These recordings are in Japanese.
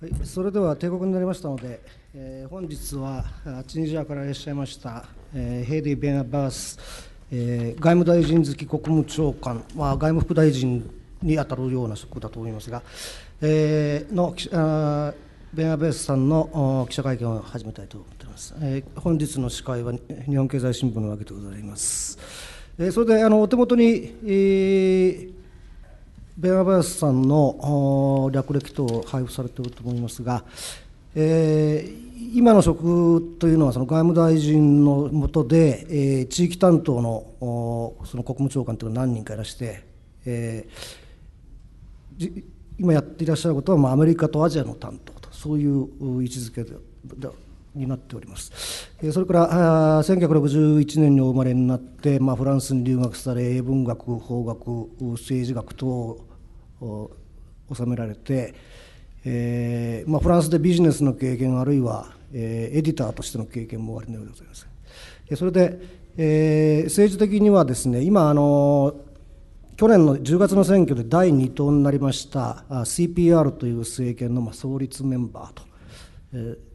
はい、それでは定刻になりましたので、えー、本日はチュニジアからいらっしゃいました、えー、ヘイディ・ベアバース、えー、外務大臣付き国務長官、まあ、外務副大臣に当たるような職だと思いますが、えー、のベン・アベースさんの記者会見を始めたいと思っております、えー、本日の司会は日本経済新聞のわけでございます、えー、それであのお手元に、えーベアバヤスさんの略歴等を配布されていると思いますが、えー、今の職というのはその外務大臣の下で、えー、地域担当のその国務長官というのは何人かいらして、えー、今やっていらっしゃることは、まあ、アメリカとアジアの担当とそういう位置づけでになっております。それからあ1961年にお生まれになって、まあ、フランスに留学され英文学法学政治学等収められて、えーまあ、フランスでビジネスの経験あるいは、えー、エディターとしての経験もおありのようでございます。それで、えー、政治的にはですね今あの去年の10月の選挙で第2党になりました CPR という政権の創立メンバーと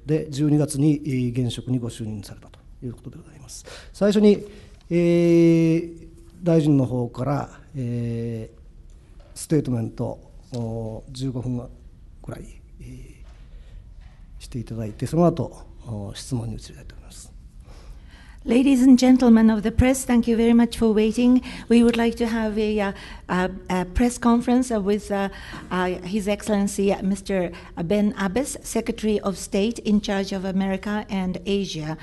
で12月に現職にご就任されたということでございます最初に、えー、大臣の方から、えステートメント15分ぐらいしていただいて、その後質問に移りたいと思います。Ladies and gentlemen of the press, thank you very much for waiting. We would like to have a, uh, a, a press conference with uh, uh, His Excellency Mr. Ben Abbas, Secretary of State in charge of America and Asia.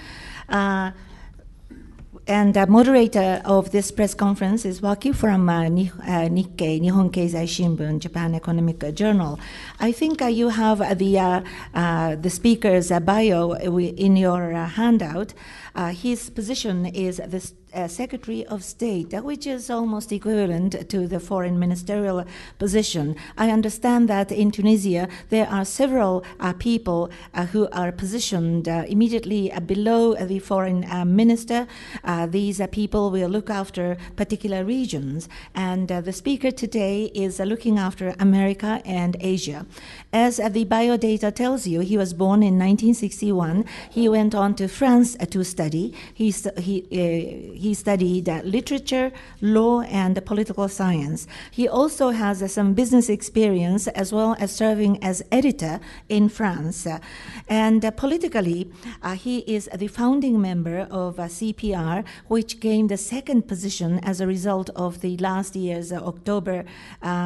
And the moderator of this press conference is Waki from uh, uh, Nikkei, Nihon Keizai Shimbun, Japan Economic Journal. I think uh, you have uh, the, uh, the speaker's bio in your handout. his position is this uh, Secretary of State, uh, which is almost equivalent to the foreign ministerial position. I understand that in Tunisia there are several uh, people uh, who are positioned immediately below the foreign minister. these people will look after particular regions, and the speaker today is looking after America and Asia. As the biodata tells you, he was born in 1961. He went on to France to study. He, he studied uh, literature, law, and political science. He also has uh, some business experience as well as serving as editor in France. And uh, politically, he is the founding member of CPR, which gained the second position as a result of the last year's October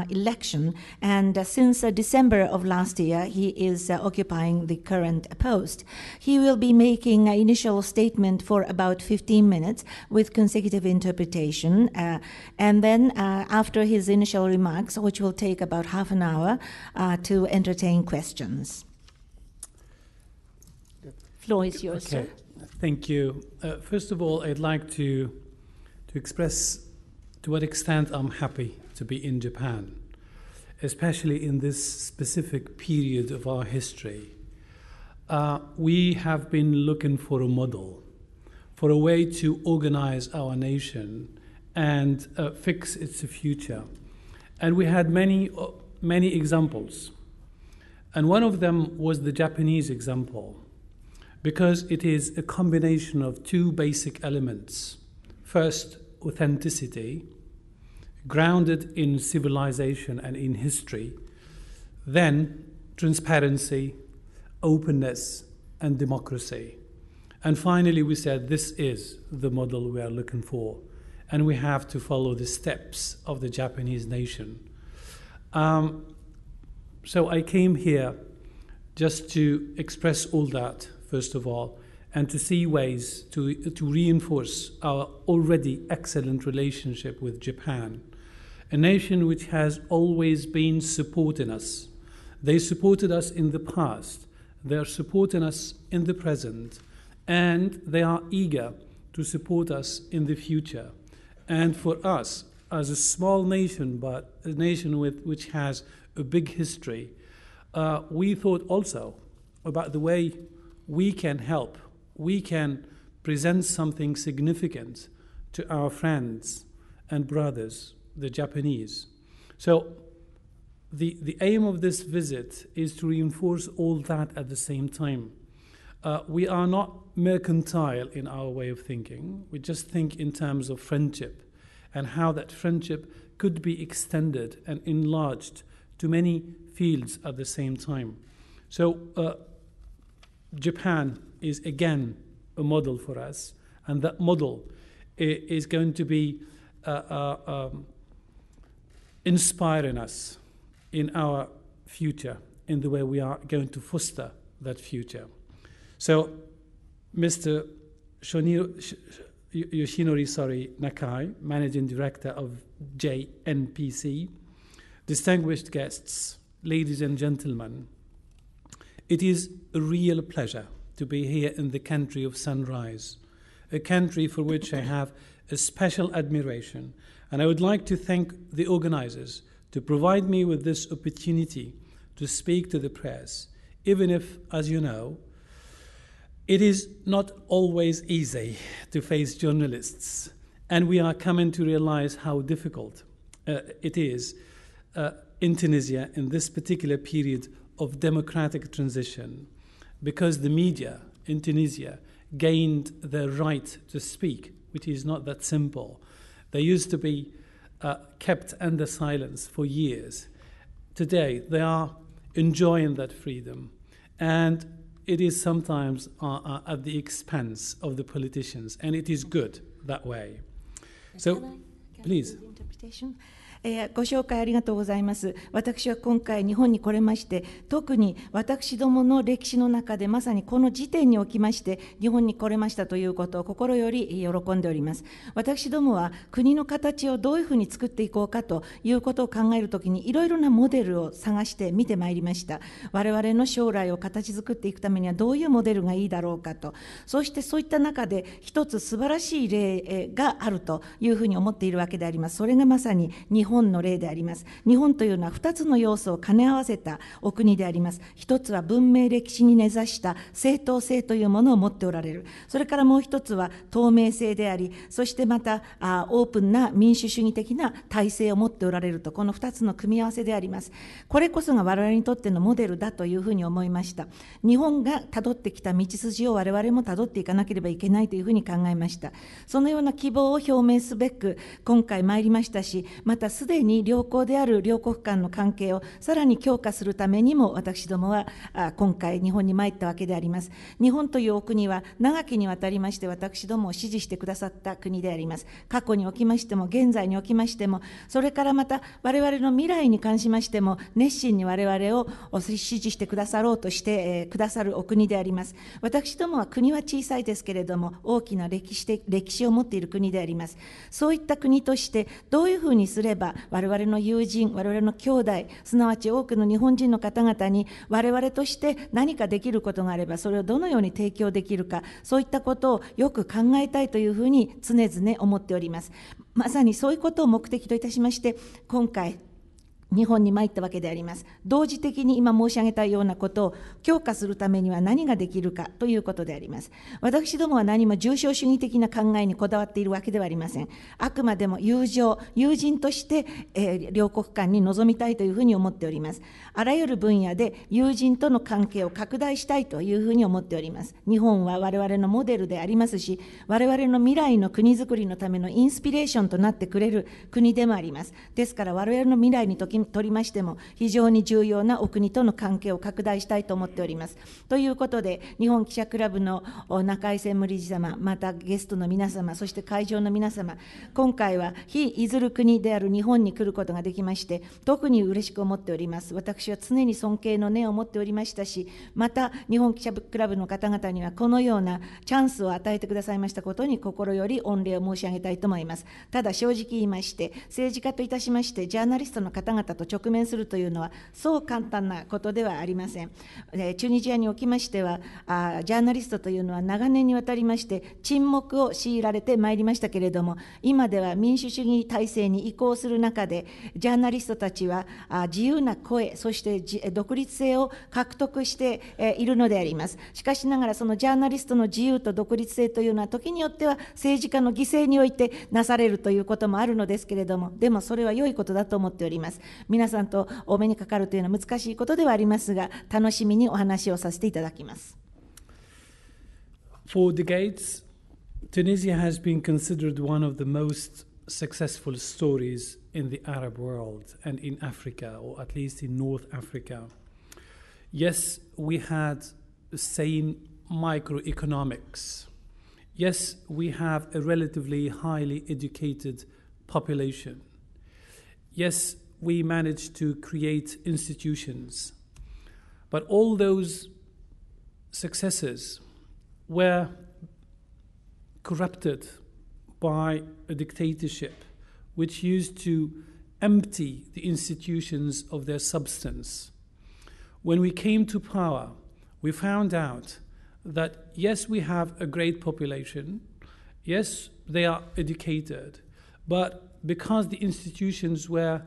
election. And since December of last year, he is occupying the current post. He will be making an initial statement for about 15 minutes with with consecutive interpretation. Uh, and then uh, after his initial remarks, which will take about half an hour, uh, to entertain questions. The floor is yours, okay. Sir. Thank you. Uh, first of all, I'd like to, to express to what extent I'm happy to be in Japan, especially in this specific period of our history. Uh, we have been looking for a model for a way to organize our nation and uh, fix its future. And we had many, uh, many examples. And one of them was the Japanese example, because it is a combination of two basic elements. First, authenticity, grounded in civilization and in history. Then, transparency, openness, and democracy. And finally, we said this is the model we are looking for, and we have to follow the steps of the Japanese nation. Um, so I came here just to express all that, first of all, and to see ways to, to reinforce our already excellent relationship with Japan, a nation which has always been supporting us. They supported us in the past, they are supporting us in the present and they are eager to support us in the future. And for us, as a small nation, but a nation with, which has a big history, uh, we thought also about the way we can help, we can present something significant to our friends and brothers, the Japanese. So, the, the aim of this visit is to reinforce all that at the same time. Uh, we are not mercantile in our way of thinking. We just think in terms of friendship and how that friendship could be extended and enlarged to many fields at the same time. So, uh, Japan is again a model for us, and that model is going to be uh, uh, um, inspiring us in our future, in the way we are going to foster that future. So, Mr. Shoniro, Yoshinori sorry, Nakai, Managing Director of JNPC, distinguished guests, ladies and gentlemen, it is a real pleasure to be here in the country of sunrise, a country for which I have a special admiration, and I would like to thank the organizers to provide me with this opportunity to speak to the press, even if, as you know, it is not always easy to face journalists, and we are coming to realize how difficult uh, it is uh, in Tunisia in this particular period of democratic transition because the media in Tunisia gained the right to speak, which is not that simple. They used to be uh, kept under silence for years. Today, they are enjoying that freedom. And it is sometimes uh, uh, at the expense of the politicians, and it is good that way. So, please. えー、ご紹介ありがとうございます。私は今回日本に来れまして、特に私どもの歴史の中でまさにこの時点におきまして日本に来れましたということを心より喜んでおります。私どもは国の形をどういうふうに作っていこうかということを考えるときにいろいろなモデルを探して見てまいりました。我々の将来を形作っていくためにはどういうモデルがいいだろうかと。そしてそういった中で一つ素晴らしい例があるというふうに思っているわけであります。それがまさに日本の例であります。日本というのは2つの要素を兼ね合わせたお国であります。1つは文明歴史に根ざした正当性というものを持っておられる。それからもう1つは透明性であり、そしてまたあオープンな民主主義的な体制を持っておられると、この2つの組み合わせであります。これこそが我々にとってのモデルだというふうに思いました。日本がたどってきた道筋を我々もたどっていかなければいけないというふうに考えました。そのような希望を表明すべく、今回参りましたし、またすでに良好である両国間の関係をさらに強化するためにも、私どもは今回、日本に参ったわけであります。日本というお国は長きにわたりまして、私どもを支持してくださった国であります。過去におきましても、現在におきましても、それからまた、我々の未来に関しましても、熱心に我々を支持してくださろうとして、くださるお国であります。私どもは国は小さいですけれども、大きな歴史的歴史を持っている国であります。そういった国として、どういうふうにすれば、は我々の友人我々の兄弟すなわち多くの日本人の方々に我々として何かできることがあればそれをどのように提供できるかそういったことをよく考えたいというふうに常々思っておりますまさにそういうことを目的といたしまして今回日本に参ったわけであります。同時的に今申し上げたようなことを強化するためには何ができるかということであります。私どもは何も重症主義的な考えにこだわっているわけではありません。あくまでも友情、友人として、えー、両国間に臨みたいというふうに思っております。あらゆる分野で友人との関係を拡大したいというふうに思っております。日本は我々のモデルでありますし、我々の未来の国づくりのためのインスピレーションとなってくれる国でもあります。ですから我々の未来にときとりましても、非常に重要なお国との関係を拡大したいと思っております。ということで、日本記者クラブの中井専務理事様、またゲストの皆様、そして会場の皆様、今回は非いずる国である日本に来ることができまして、特に嬉しく思っております。私は常に尊敬の念を持っておりましたし、また日本記者クラブの方々には、このようなチャンスを与えてくださいましたことに、心より御礼を申し上げたいと思います。ただ正直言いまして、政治家といたしまして、ジャーナリストの方々方と直面するというのは、そう簡単なことではありません。えチュニジアにおきましてはあ、ジャーナリストというのは長年にわたりまして、沈黙を強いられてまいりましたけれども、今では民主主義体制に移行する中で、ジャーナリストたちはあ自由な声、そして独立性を獲得してえいるのであります。しかしながら、そのジャーナリストの自由と独立性というのは、時によっては政治家の犠牲においてなされるということもあるのですけれども、でもそれは良いことだと思っております。皆さんとお目にかかるというのは難しいことではありますが楽しみにお話をさせていただきます。For decades, Tunisia has been considered one of the most successful stories in the Arab world and in Africa, or at least in North Africa. Yes, we had sane microeconomics. Yes, we have a relatively highly educated population. Yes, we managed to create institutions. But all those successes were corrupted by a dictatorship which used to empty the institutions of their substance. When we came to power, we found out that yes, we have a great population, yes, they are educated, but because the institutions were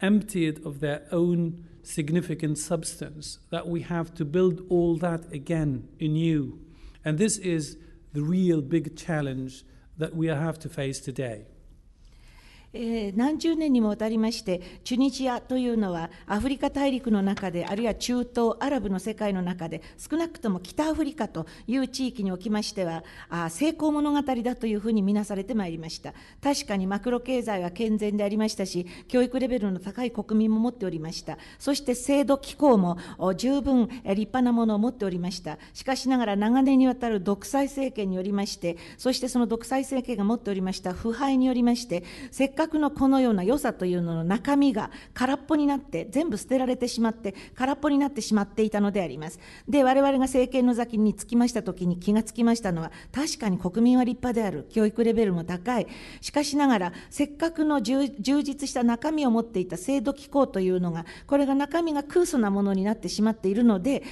emptied of their own significant substance, that we have to build all that again anew. And this is the real big challenge that we have to face today. えー、何十年にもわたりましてチュニジアというのはアフリカ大陸の中であるいは中東アラブの世界の中で少なくとも北アフリカという地域におきましてはあ成功物語だというふうに見なされてまいりました確かにマクロ経済は健全でありましたし教育レベルの高い国民も持っておりましたそして制度機構も十分立派なものを持っておりましたしかしながら長年にわたる独裁政権によりましてそしてその独裁政権が持っておりました腐敗によりましてせっかく覚のこのような良さというのの中身が空っぽになって全部捨てられてしまって空っぽになってしまっていたのでありますで我々が政権の座に着きました時に気がつきましたのは確かに国民は立派である教育レベルも高いしかしながらせっかくの充実した中身を持っていた制度機構というのがこれが中身が空素なものになってしまっているので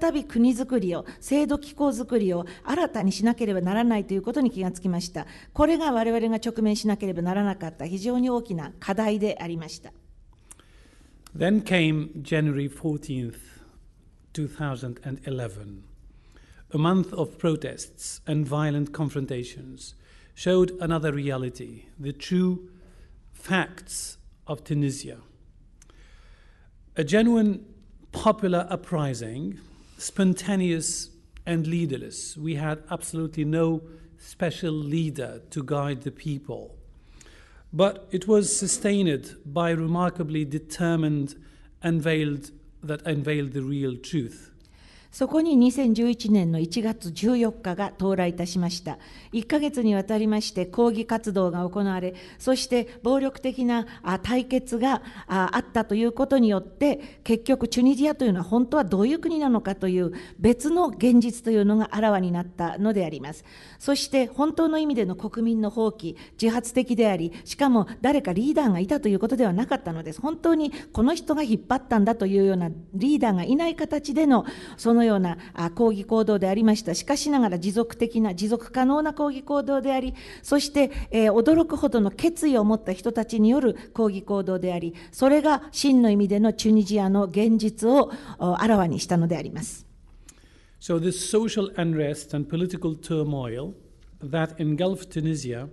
再び国づくりを制度機構づくりを新たにしなければならないということに気がつきましたこれが我々が直面しなければならなかった非常に大きな課題でありました。Then came January 14th, 2011. A month of protests and violent confrontations showed another reality, the true facts of Tunisia. A genuine popular uprising, spontaneous and leaderless. We had absolutely no special leader to guide the people but it was sustained by remarkably determined unveiled that unveiled the real truth そこに2011年の1月14日が到来いたしました。1ヶ月にわたりまして抗議活動が行われ、そして暴力的な対決があったということによって、結局チュニジアというのは本当はどういう国なのかという別の現実というのがあらわになったのであります。そして本当の意味での国民の放棄、自発的であり、しかも誰かリーダーがいたということではなかったのです。本当にこの人が引っ張ったんだというようなリーダーがいない形でのそののような抗議行動でありました。しかしながら持続的な、持続可能な抗議行動であり、そして、えー、驚くほどの決意を持った人たちによる抗議行動であり、それが真の意味でのチュニジアの現実をあらわにしたのであります。So this social unrest and political turmoil that engulfed Tunisia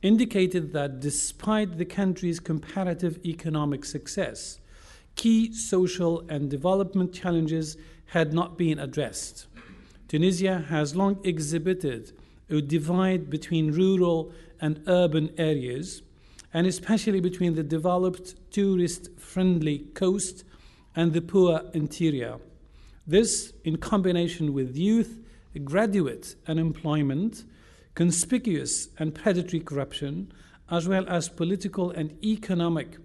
indicated that despite the country's comparative economic success, key social and development challenges had not been addressed. Tunisia has long exhibited a divide between rural and urban areas, and especially between the developed tourist friendly coast and the poor interior. This, in combination with youth, graduate unemployment, conspicuous and predatory corruption, as well as political and economic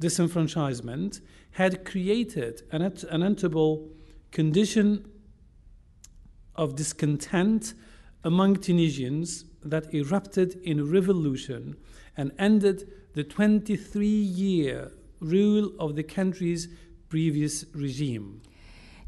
disenfranchisement, had created an untenable condition of discontent among Tunisians that erupted in revolution and ended the 23 year rule of the country's previous regime.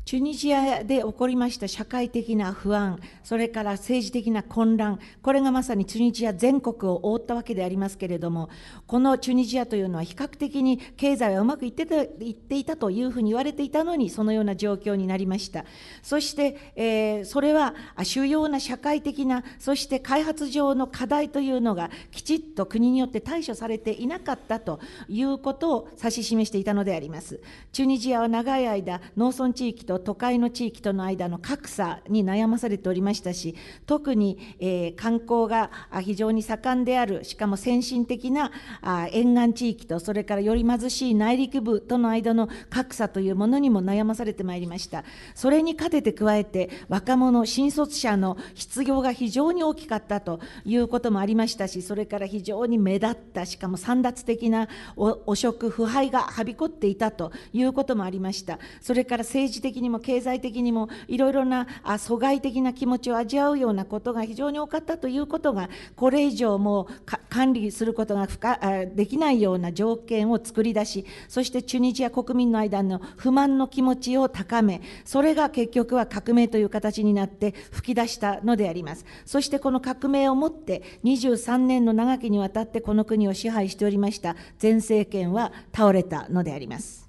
チュニジアで起こりました社会的な不安、それから政治的な混乱、これがまさにチュニジア全国を覆ったわけでありますけれども、このチュニジアというのは比較的に経済はうまくいってたいっていたというふうに言われていたのに、そのような状況になりました。そして、えー、それは主要な社会的な、そして開発上の課題というのが、きちっと国によって対処されていなかったということを指し示していたのであります。チュニジアは長い間、農村地域と都会の地域との間の格差に悩まされておりましたし、特に、え観光が非常に盛んである、しかも先進的なあ沿岸地域と、それからより貧しい内陸部との間の格差というものにも悩まされてまいりました。それに勝てて加えて、若者、新卒者の失業が非常に大きかったということもありましたし、それから非常に目立った、しかも散奪的な汚職、腐敗がはびこっていたということもありました。それから政治的ににも経済的にもいろいろな阻害的な気持ちを味わうようなことが非常に多かったということがこれ以上もう管理することが不可できないような条件を作り出しそしてチュニジア国民の間の不満の気持ちを高めそれが結局は革命という形になって吹き出したのでありますそしてこの革命をもって23年の長きにわたってこの国を支配しておりました前政権は倒れたのであります。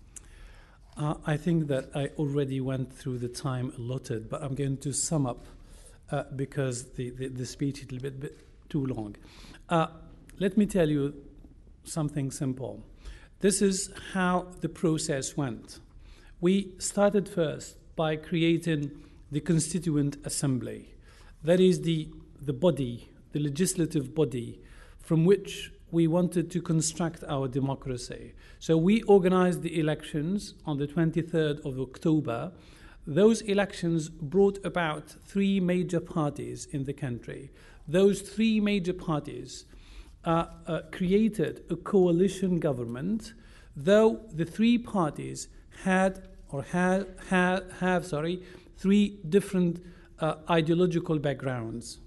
Uh, I think that I already went through the time allotted, but I'm going to sum up uh, because the, the, the, speech is a little bit, bit too long. Uh, let me tell you something simple. This is how the process went. We started first by creating the Constituent Assembly, that is the, the body, the legislative body from which we wanted to construct our democracy. So we organized the elections on the 23rd of October. Those elections brought about three major parties in the country. Those three major parties uh, uh, created a coalition government, though the three parties had or have, have, have sorry, three different uh, ideological backgrounds.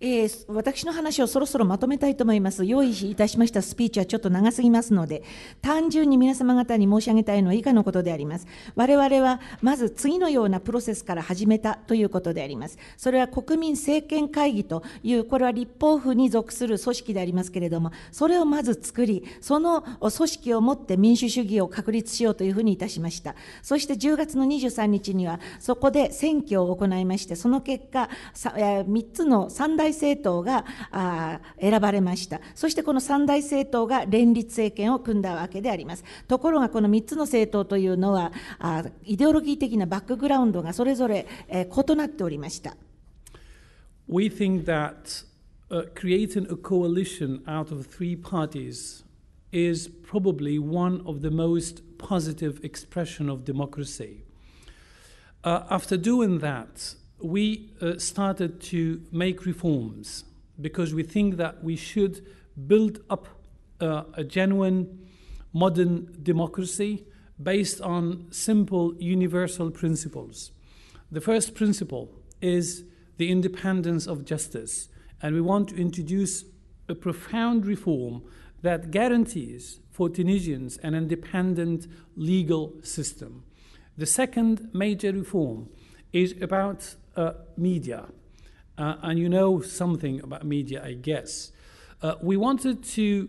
えー、私の話をそろそろまとめたいと思います。用意いたしましたスピーチはちょっと長すぎますので、単純に皆様方に申し上げたいのは以下のことであります。我々はまず次のようなプロセスから始めたということであります。それは国民政権会議という、これは立法府に属する組織でありますけれども、それをまず作り、その組織をもって民主主義を確立しようというふうにいたしました。そして10月の23日には、そこで選挙を行いまして、その結果、3つの大政党があ選ばれましたそしてこの三大政党が連立政権を組んだわけでありますところがこの3つの政党というのはあイデオロギー的なバックグラウンドがそれぞれ、えー、異なっておりました We think that、uh, creating a coalition out of three parties is probably one of the most positive expression of democracy. Uh, after doing that, we uh, started to make reforms because we think that we should build up uh, a genuine modern democracy based on simple universal principles. The first principle is the independence of justice, and we want to introduce a profound reform that guarantees for Tunisians an independent legal system. The second major reform is about uh, media. Uh, and you know something about media, I guess. Uh, we wanted to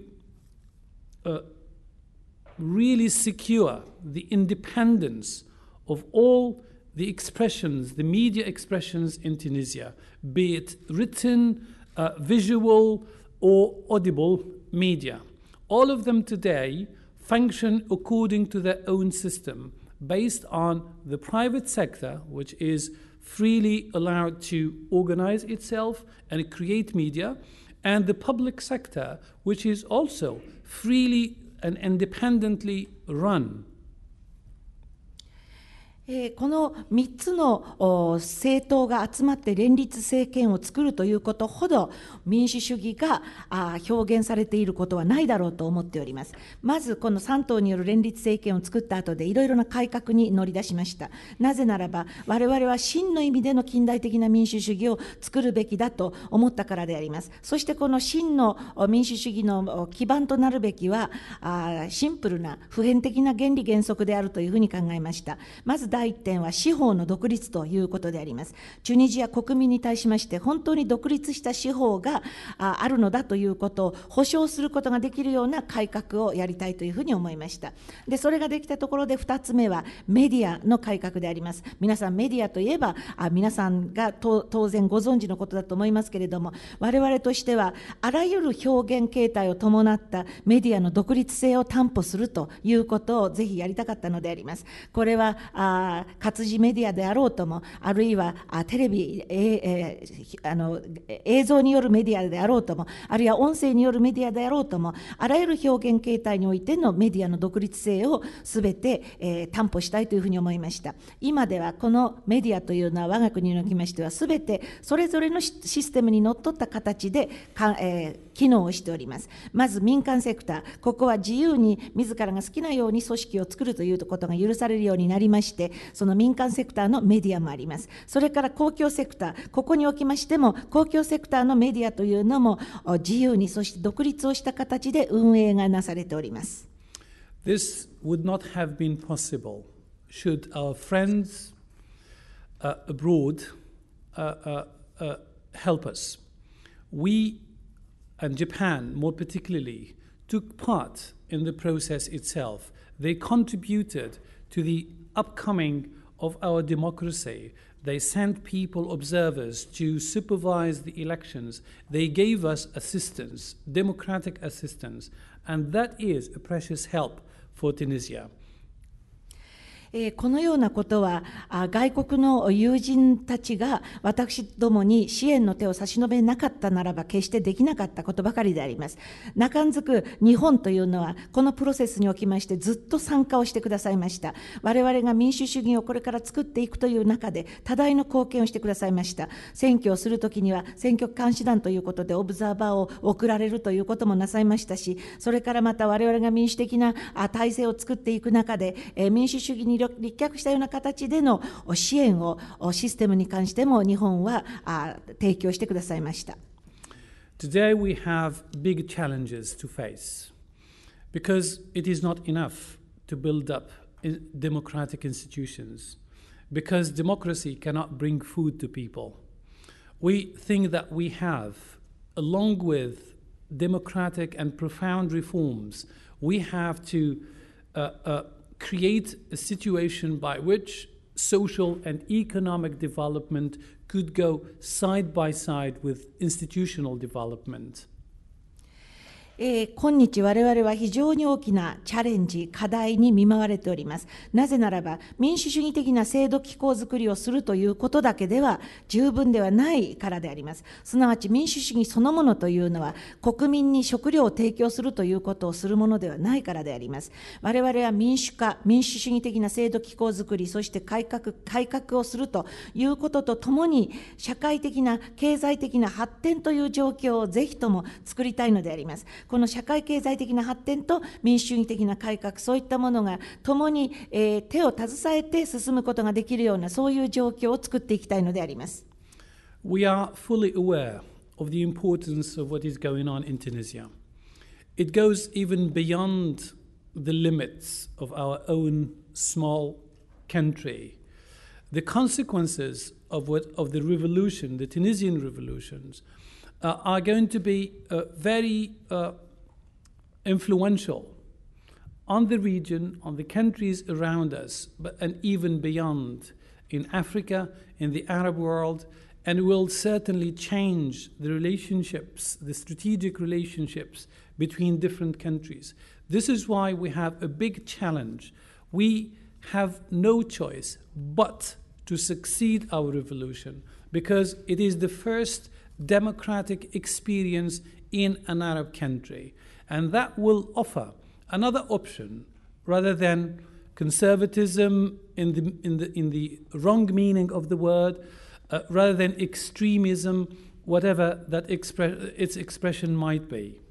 really secure the independence of all the expressions, the media expressions in Tunisia, be it written, uh, visual, or audible media. All of them today function according to their own system based on the private sector, which is freely allowed to organize itself and create media, and the public sector, which is also freely and independently run えこの3つの政党が集まって連立政権を作るということほど民主主義が表現されていることはないだろうと思っております。まずこの3党による連立政権を作った後でいろいろな改革に乗り出しました。なぜならば我々は真の意味での近代的な民主主義を作るべきだと思ったからであります。そしてこの真の民主主義の基盤となるべきはシンプルな普遍的な原理原則であるというふうに考えました。まず第点は司法の独立ということであります。チュニジア国民に対しまして、本当に独立した司法があるのだということを保証することができるような改革をやりたいというふうに思いました。で、それができたところで2つ目はメディアの改革であります。皆さんメディアといえば、あ皆さんが当然ご存知のことだと思いますけれども、我々としてはあらゆる表現形態を伴ったメディアの独立性を担保するということをぜひやりたかったのであります。これはあ活字メディアであろうともあるいはあテレビ、えー、あの映像によるメディアであろうともあるいは音声によるメディアであろうともあらゆる表現形態においてのメディアの独立性を全て、えー、担保したいというふうに思いました今ではこのメディアというのは我が国におきましては全てそれぞれのシステムにのっとった形でか、えー機能をしておりますまず民間セクターここは自由に自らが好きなように組織を作るということが許されるようになりましてその民間セクターのメディアもありますそれから公共セクターここにおきましても公共セクターのメディアというのも自由にそして独立をした形で運営がなされております This would not have been possible should our friends uh, abroad uh, uh, help us. We and Japan, more particularly, took part in the process itself. They contributed to the upcoming of our democracy. They sent people, observers, to supervise the elections. They gave us assistance, democratic assistance, and that is a precious help for Tunisia. えー、このようなことは外国の友人たちが私どもに支援の手を差し伸べなかったならば決してできなかったことばかりであります中んづく日本というのはこのプロセスにおきましてずっと参加をしてくださいました我々が民主主義をこれから作っていくという中で多大の貢献をしてくださいました選挙をするときには選挙監視団ということでオブザーバーを送られるということもなさいましたしそれからまた我々が民主的な体制を作っていく中で民主主義に立脚したような形での支援をシステムに関しても日本は提供してくださいました。Today we have big challenges to face because it is not enough to build up democratic institutions because democracy cannot bring food to people. We think that we have, along with democratic and profound reforms, we have to uh, uh, create a situation by which social and economic development could go side by side with institutional development. えー、今日我々は非常に大きなチャレンジ、課題に見舞われております。なぜならば、民主主義的な制度機構づくりをするということだけでは十分ではないからであります。すなわち民主主義そのものというのは、国民に食料を提供するということをするものではないからであります。我々は民主化、民主主義的な制度機構づくり、そして改革、改革をするということとともに、社会的な、経済的な発展という状況をぜひとも作りたいのであります。この社会経済的な発展と民主主義的な改革、そういったものが共に、えー、手を携えて進むことができるような、そういう状況を作っていきたいのであります。We are fully aware of the importance of what is going on in Tunisia. It goes even beyond the limits of our own small country. The consequences of, what, of the revolution, the Tunisian revolutions, uh, are going to be uh, very uh, influential on the region, on the countries around us, but, and even beyond in Africa, in the Arab world, and will certainly change the relationships, the strategic relationships between different countries. This is why we have a big challenge. We have no choice but to succeed our revolution because it is the first democratic experience in an Arab country. And that will offer another option rather than conservatism in the, in the, in the wrong meaning of the word, uh, rather than extremism, whatever that expre- its expression might be.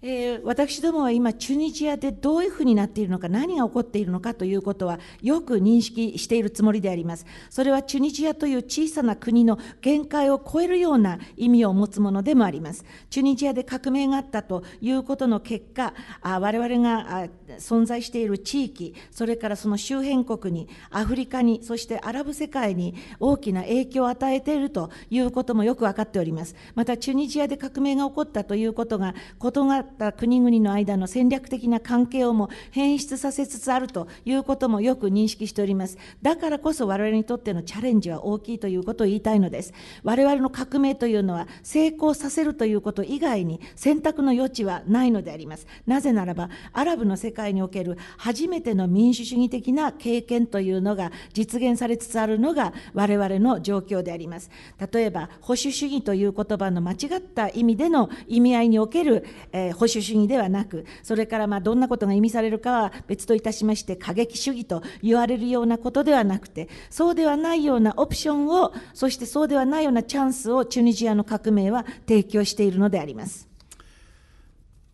えー、私どもは今、チュニジアでどういうふうになっているのか、何が起こっているのかということは、よく認識しているつもりであります。それはチュニジアという小さな国の限界を超えるような意味を持つものでもあります。チュニジアで革命があったということの結果、あ我々が存在している地域、それからその周辺国に、アフリカに、そしてアラブ世界に大きな影響を与えているということもよく分かっております。また、チュニジアで革命が起こったということが、ことがった国々の間の戦略的な関係をも変質させつつあるということもよく認識しております。だからこそ我々にとってのチャレンジは大きいということを言いたいのです。我々の革命というのは成功させるということ以外に選択の余地はないのであります。なぜならば、アラブの世界における初めての民主主義的な経験というのが実現されつつあるのが我々の状況であります。例えば、保守主義という言葉の間違った意味での意味合いにおける、えー、保守主義ではなく、それからまどんなことが意味されるかは別といたしまして、過激主義と言われるようなことではなくて、そうではないようなオプションを、そしてそうではないようなチャンスをチュニジアの革命は提供しているのであります。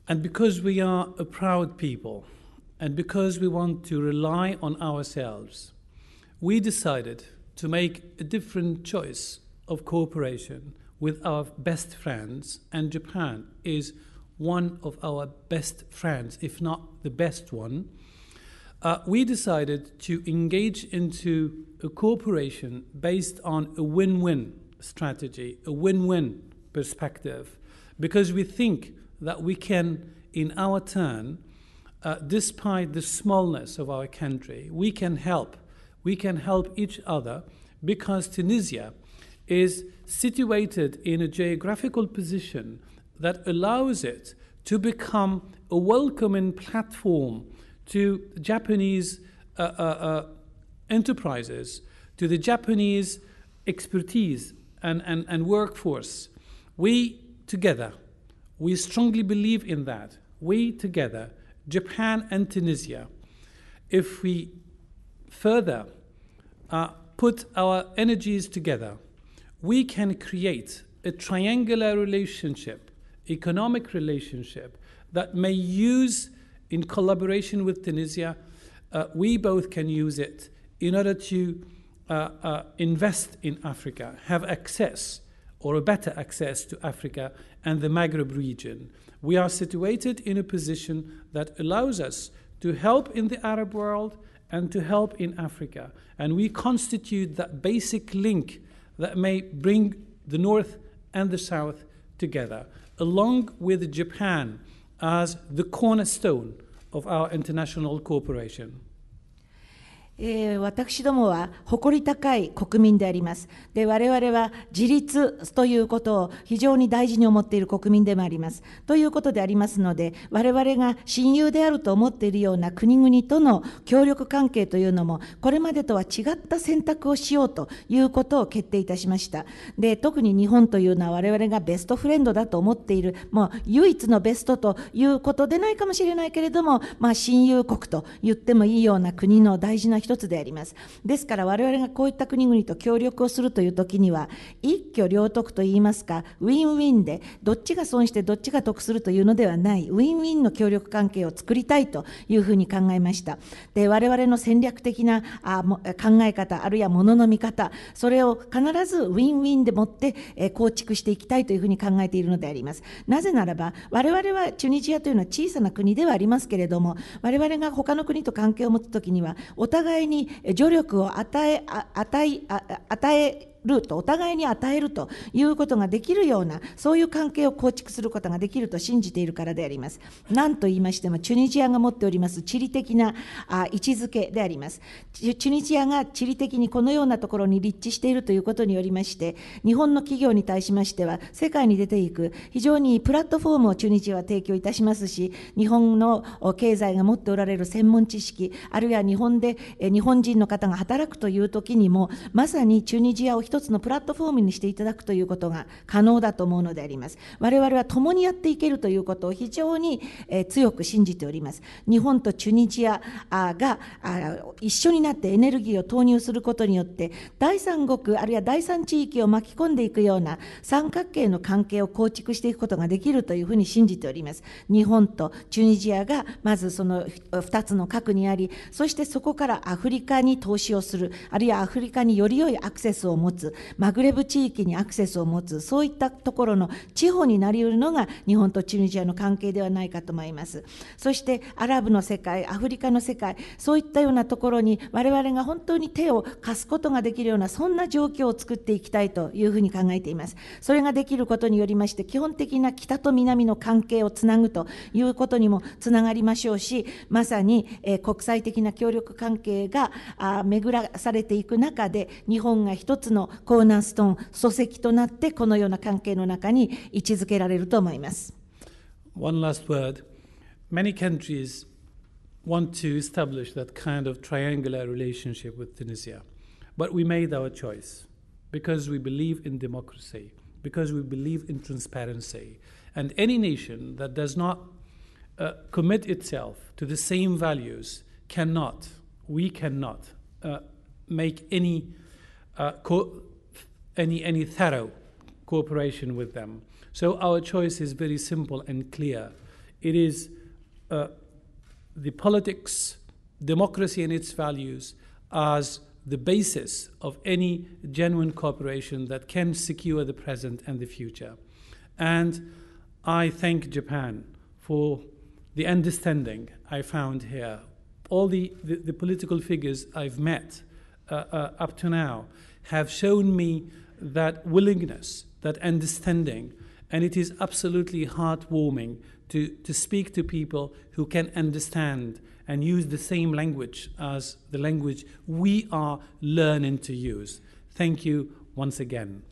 And because we are a proud people, and because we want to rely on ourselves, we decided to make a different choice of cooperation with our best friends, and Japan is one of our best friends, if not the best one, uh, we decided to engage into a cooperation based on a win win strategy, a win win perspective, because we think that we can, in our turn, uh, despite the smallness of our country, we can help. We can help each other because Tunisia is situated in a geographical position that allows it to become a welcoming platform to Japanese uh, uh, uh, enterprises, to the Japanese expertise and, and, and workforce. We together, we strongly believe in that. We together, Japan and Tunisia, if we further uh, put our energies together, we can create a triangular relationship economic relationship that may use, in collaboration with Tunisia, uh, we both can use it in order to uh, uh, invest in Africa, have access or a better access to Africa and the Maghreb region. We are situated in a position that allows us to help in the Arab world and to help in Africa. And we constitute that basic link that may bring the North and the South together along with Japan, as the cornerstone of our international cooperation. え私どもは誇り高い国民であります。で、我々は自立ということを非常に大事に思っている国民でもあります。ということでありますので、我々が親友であると思っているような国々との協力関係というのも、これまでとは違った選択をしようということを決定いたしました。で、特に日本というのは我々がベストフレンドだと思っている、もう唯一のベストということでないかもしれないけれども、まあ、親友国と言ってもいいような国の大事な一つでありますですから我々がこういった国々と協力をするという時には一挙両得といいますかウィンウィンでどっちが損してどっちが得するというのではないウィンウィンの協力関係を作りたいというふうに考えましたで我々の戦略的なあ考え方あるいはものの見方それを必ずウィンウィンでもって、え構築していきたいというふうに考えているのでありますなぜならば我々はチュニジアというのは小さな国ではありますけれども我々が他の国と関係を持つ時にはお互いいに助力を与え与え与えるとお互いに与えるということができるようなそういう関係を構築することができると信じているからであります。何と言いましてもチュニジアが持っております地理的なあ位置づけであります。チュニジアが地理的にこのようなところに立地しているということによりまして日本の企業に対しましては世界に出ていく非常にプラットフォームをチュニジアは提供いたしますし日本の経済が持っておられる専門知識あるいは日本で日本人の方が働くという時にもまさにチュニジアを一つのプラットフォームにしていただくということが可能だと思うのであります我々は共にやっていけるということを非常に、え強く信じております日本とチュニジアが一緒になってエネルギーを投入することによって第三国あるいは第三地域を巻き込んでいくような三角形の関係を構築していくことができるというふうに信じております日本とチュニジアがまずその2つの核にありそしてそこからアフリカに投資をするあるいはアフリカにより良いアクセスを持つつマグレブ地域にアクセスを持つそういったところの地方になりうるのが日本とチュニジアの関係ではないかと思いますそしてアラブの世界アフリカの世界そういったようなところに我々が本当に手を貸すことができるようなそんな状況を作っていきたいというふうに考えていますそれができることによりまして基本的な北と南の関係をつなぐということにもつながりましょうしまさに、え国際的な協力関係があ巡らされていく中で日本が一つのコーナーストーン、礎石となって、このような関係の中に位置づけられると思います。One last word. Many countries want to establish that kind of triangular relationship with Tunisia. But we made our choice because we believe in democracy, because we believe in transparency. And any nation that does not uh, commit itself to the same values cannot, we cannot, uh, make any uh, co- any, any thorough cooperation with them. So our choice is very simple and clear. It is uh, the politics, democracy and its values as the basis of any genuine cooperation that can secure the present and the future. And I thank Japan for the understanding I found here. All the, the, the political figures I've met uh, uh, up to now have shown me that willingness, that understanding, and it is absolutely heartwarming to, to speak to people who can understand and use the same language as the language we are learning to use. Thank you once again.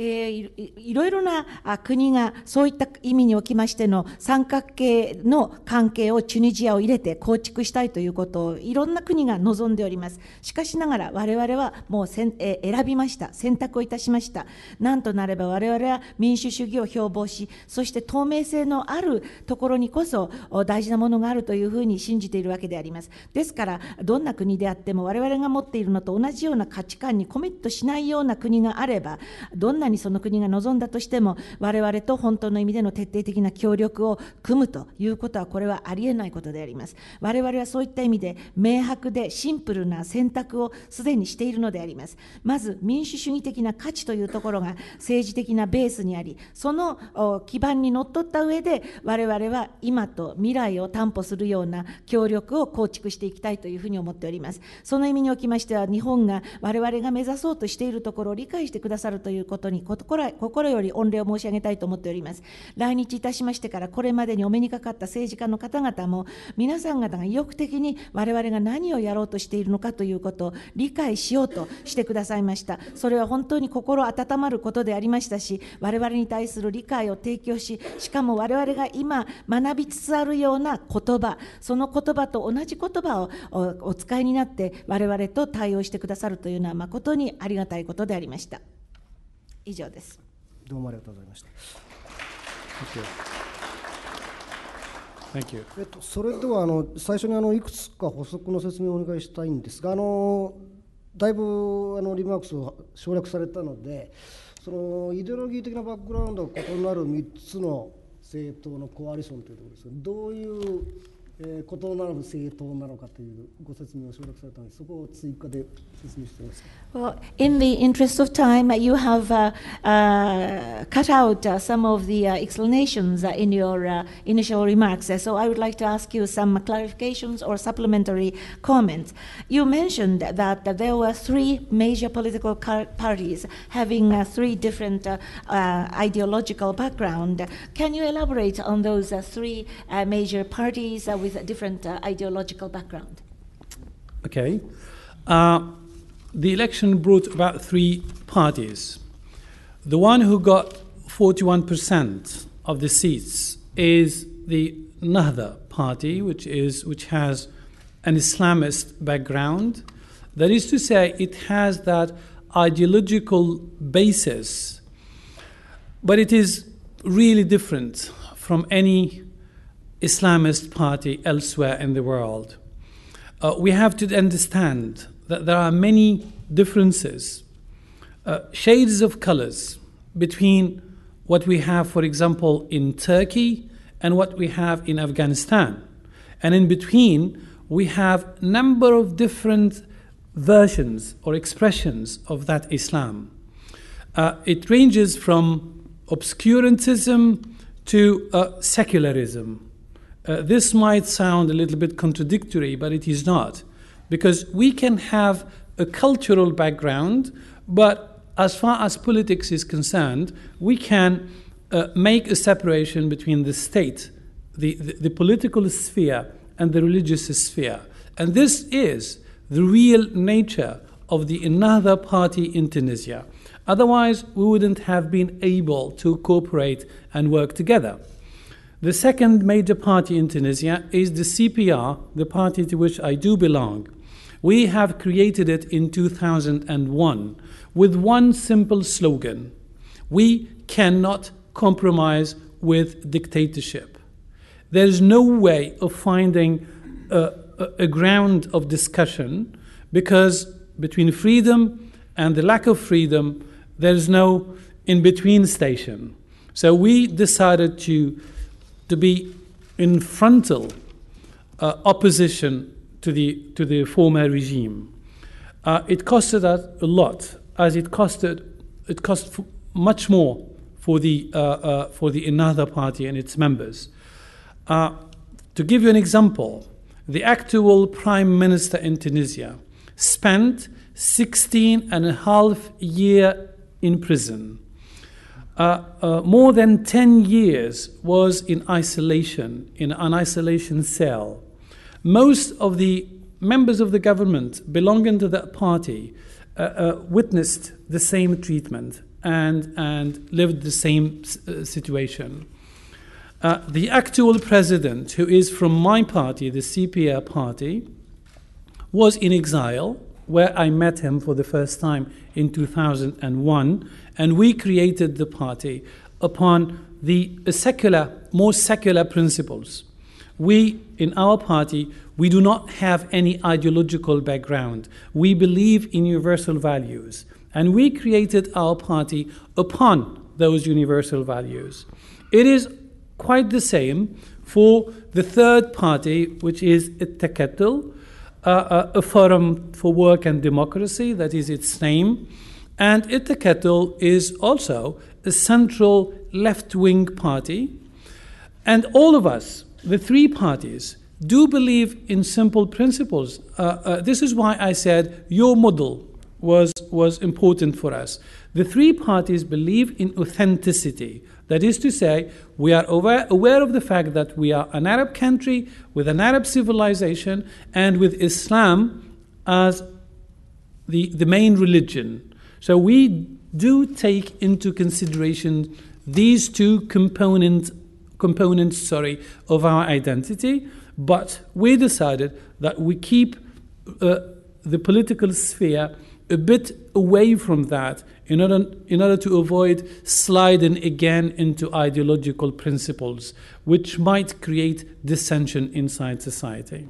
えー、いろいろな国がそういった意味におきましての三角形の関係をチュニジアを入れて構築したいということをいろんな国が望んでおりますしかしながら我々はもう選,、え選びました選択をいたしましたなんとなれば我々は民主主義を標榜しそして透明性のあるところにこそ大事なものがあるというふうに信じているわけでありますですからどんな国であっても我々が持っているのと同じような価値観にコミットしないような国があればどんなにその国が望んだとしても、我々と本当の意味での徹底的な協力を組むということは、これはありえないことであります。我々はそういった意味で、明白でシンプルな選択をすでにしているのであります。まず、民主主義的な価値というところが政治的なベースにあり、その基盤にのっとった上で、我々は今と未来を担保するような協力を構築していきたいというふうに思っております。その意味におきましては、日本が我々が目指そうとしているところを理解してくださるということにに心より御礼を申し上げたいと思っております。来日いたしましてから、これまでにお目にかかった政治家の方々も、皆さん方が意欲的に我々が何をやろうとしているのかということを理解しようとしてくださいました。それは本当に心温まることでありましたし、我々に対する理解を提供し、しかも我々が今学びつつあるような言葉、その言葉と同じ言葉をお使いになって、我々と対応してくださるというのは、誠にありがたいことでありました。以上ですどうもありがとうございました Thank you. えっと、それではあの最初にあのいくつか補足の説明をお願いしたいんですがあのだいぶあのリマークスを省略されたのでそのイデオロギー的なバックグラウンドが異なる3つの政党のコアリソンというところですがどういうえー、ことならば正当なのかというご説明を承諾されたので、そこを追加で説明しています。Well, in the interest of time, you have uh, uh, cut out uh, some of the uh, explanations uh, in your uh, initial remarks, so I would like to ask you some clarifications or supplementary comments. You mentioned that there were three major political parties having uh, three different uh, uh, ideological background. Can you elaborate on those uh, three uh, major parties uh, with a different uh, ideological background. Okay. Uh, the election brought about three parties. The one who got 41% of the seats is the Nahda party, which, is, which has an Islamist background. That is to say, it has that ideological basis, but it is really different from any Islamist party elsewhere in the world. Uh, we have to understand that there are many differences, uh, shades of colors between what we have, for example, in Turkey and what we have in Afghanistan. And in between, we have a number of different versions or expressions of that Islam. Uh, it ranges from obscurantism to uh, secularism uh, this might sound a little bit contradictory, but it is not. Because we can have a cultural background, but as far as politics is concerned, we can uh, make a separation between the state, the, the, the political sphere, and the religious sphere. And this is the real nature of the another party in Tunisia. Otherwise, we wouldn't have been able to cooperate and work together. The second major party in Tunisia is the CPR, the party to which I do belong. We have created it in 2001 with one simple slogan We cannot compromise with dictatorship. There's no way of finding a, a, ground of discussion because between freedom and the lack of freedom, there's no in between station. So we decided to to be in frontal uh, opposition to the, to the former regime. Uh, it costed us a lot, as it costed it cost f- much more for the uh, uh for the another Party and its members. Uh, to give you an example, the actual prime minister in Tunisia spent 16 and a half year in prison uh, uh, more than 10 years was in isolation, in an isolation cell. Most of the members of the government belonging to that party uh, uh witnessed the same treatment and, and lived the same uh, situation. the actual president, who is from my party, the CPR party, was in exile where I met him for the first time in 2001, and we created the party upon the secular, more secular principles. We, in our party, we do not have any ideological background. We believe in universal values, and we created our party upon those universal values. It is quite the same for the third party, which is Takatul, uh, a forum for work and democracy, that is its name. And Ittaketl is also a central left wing party. And all of us, the three parties, do believe in simple principles. Uh, uh, this is why I said your model was, was important for us. The three parties believe in authenticity, that is to say, we are aware, aware of the fact that we are an Arab country with an Arab civilization and with Islam as the, the main religion. So we do take into consideration these two component, components sorry, of our identity, but we decided that we keep uh, the political sphere a bit away from that in order, in order to avoid sliding again into ideological principles, which might create dissension inside society.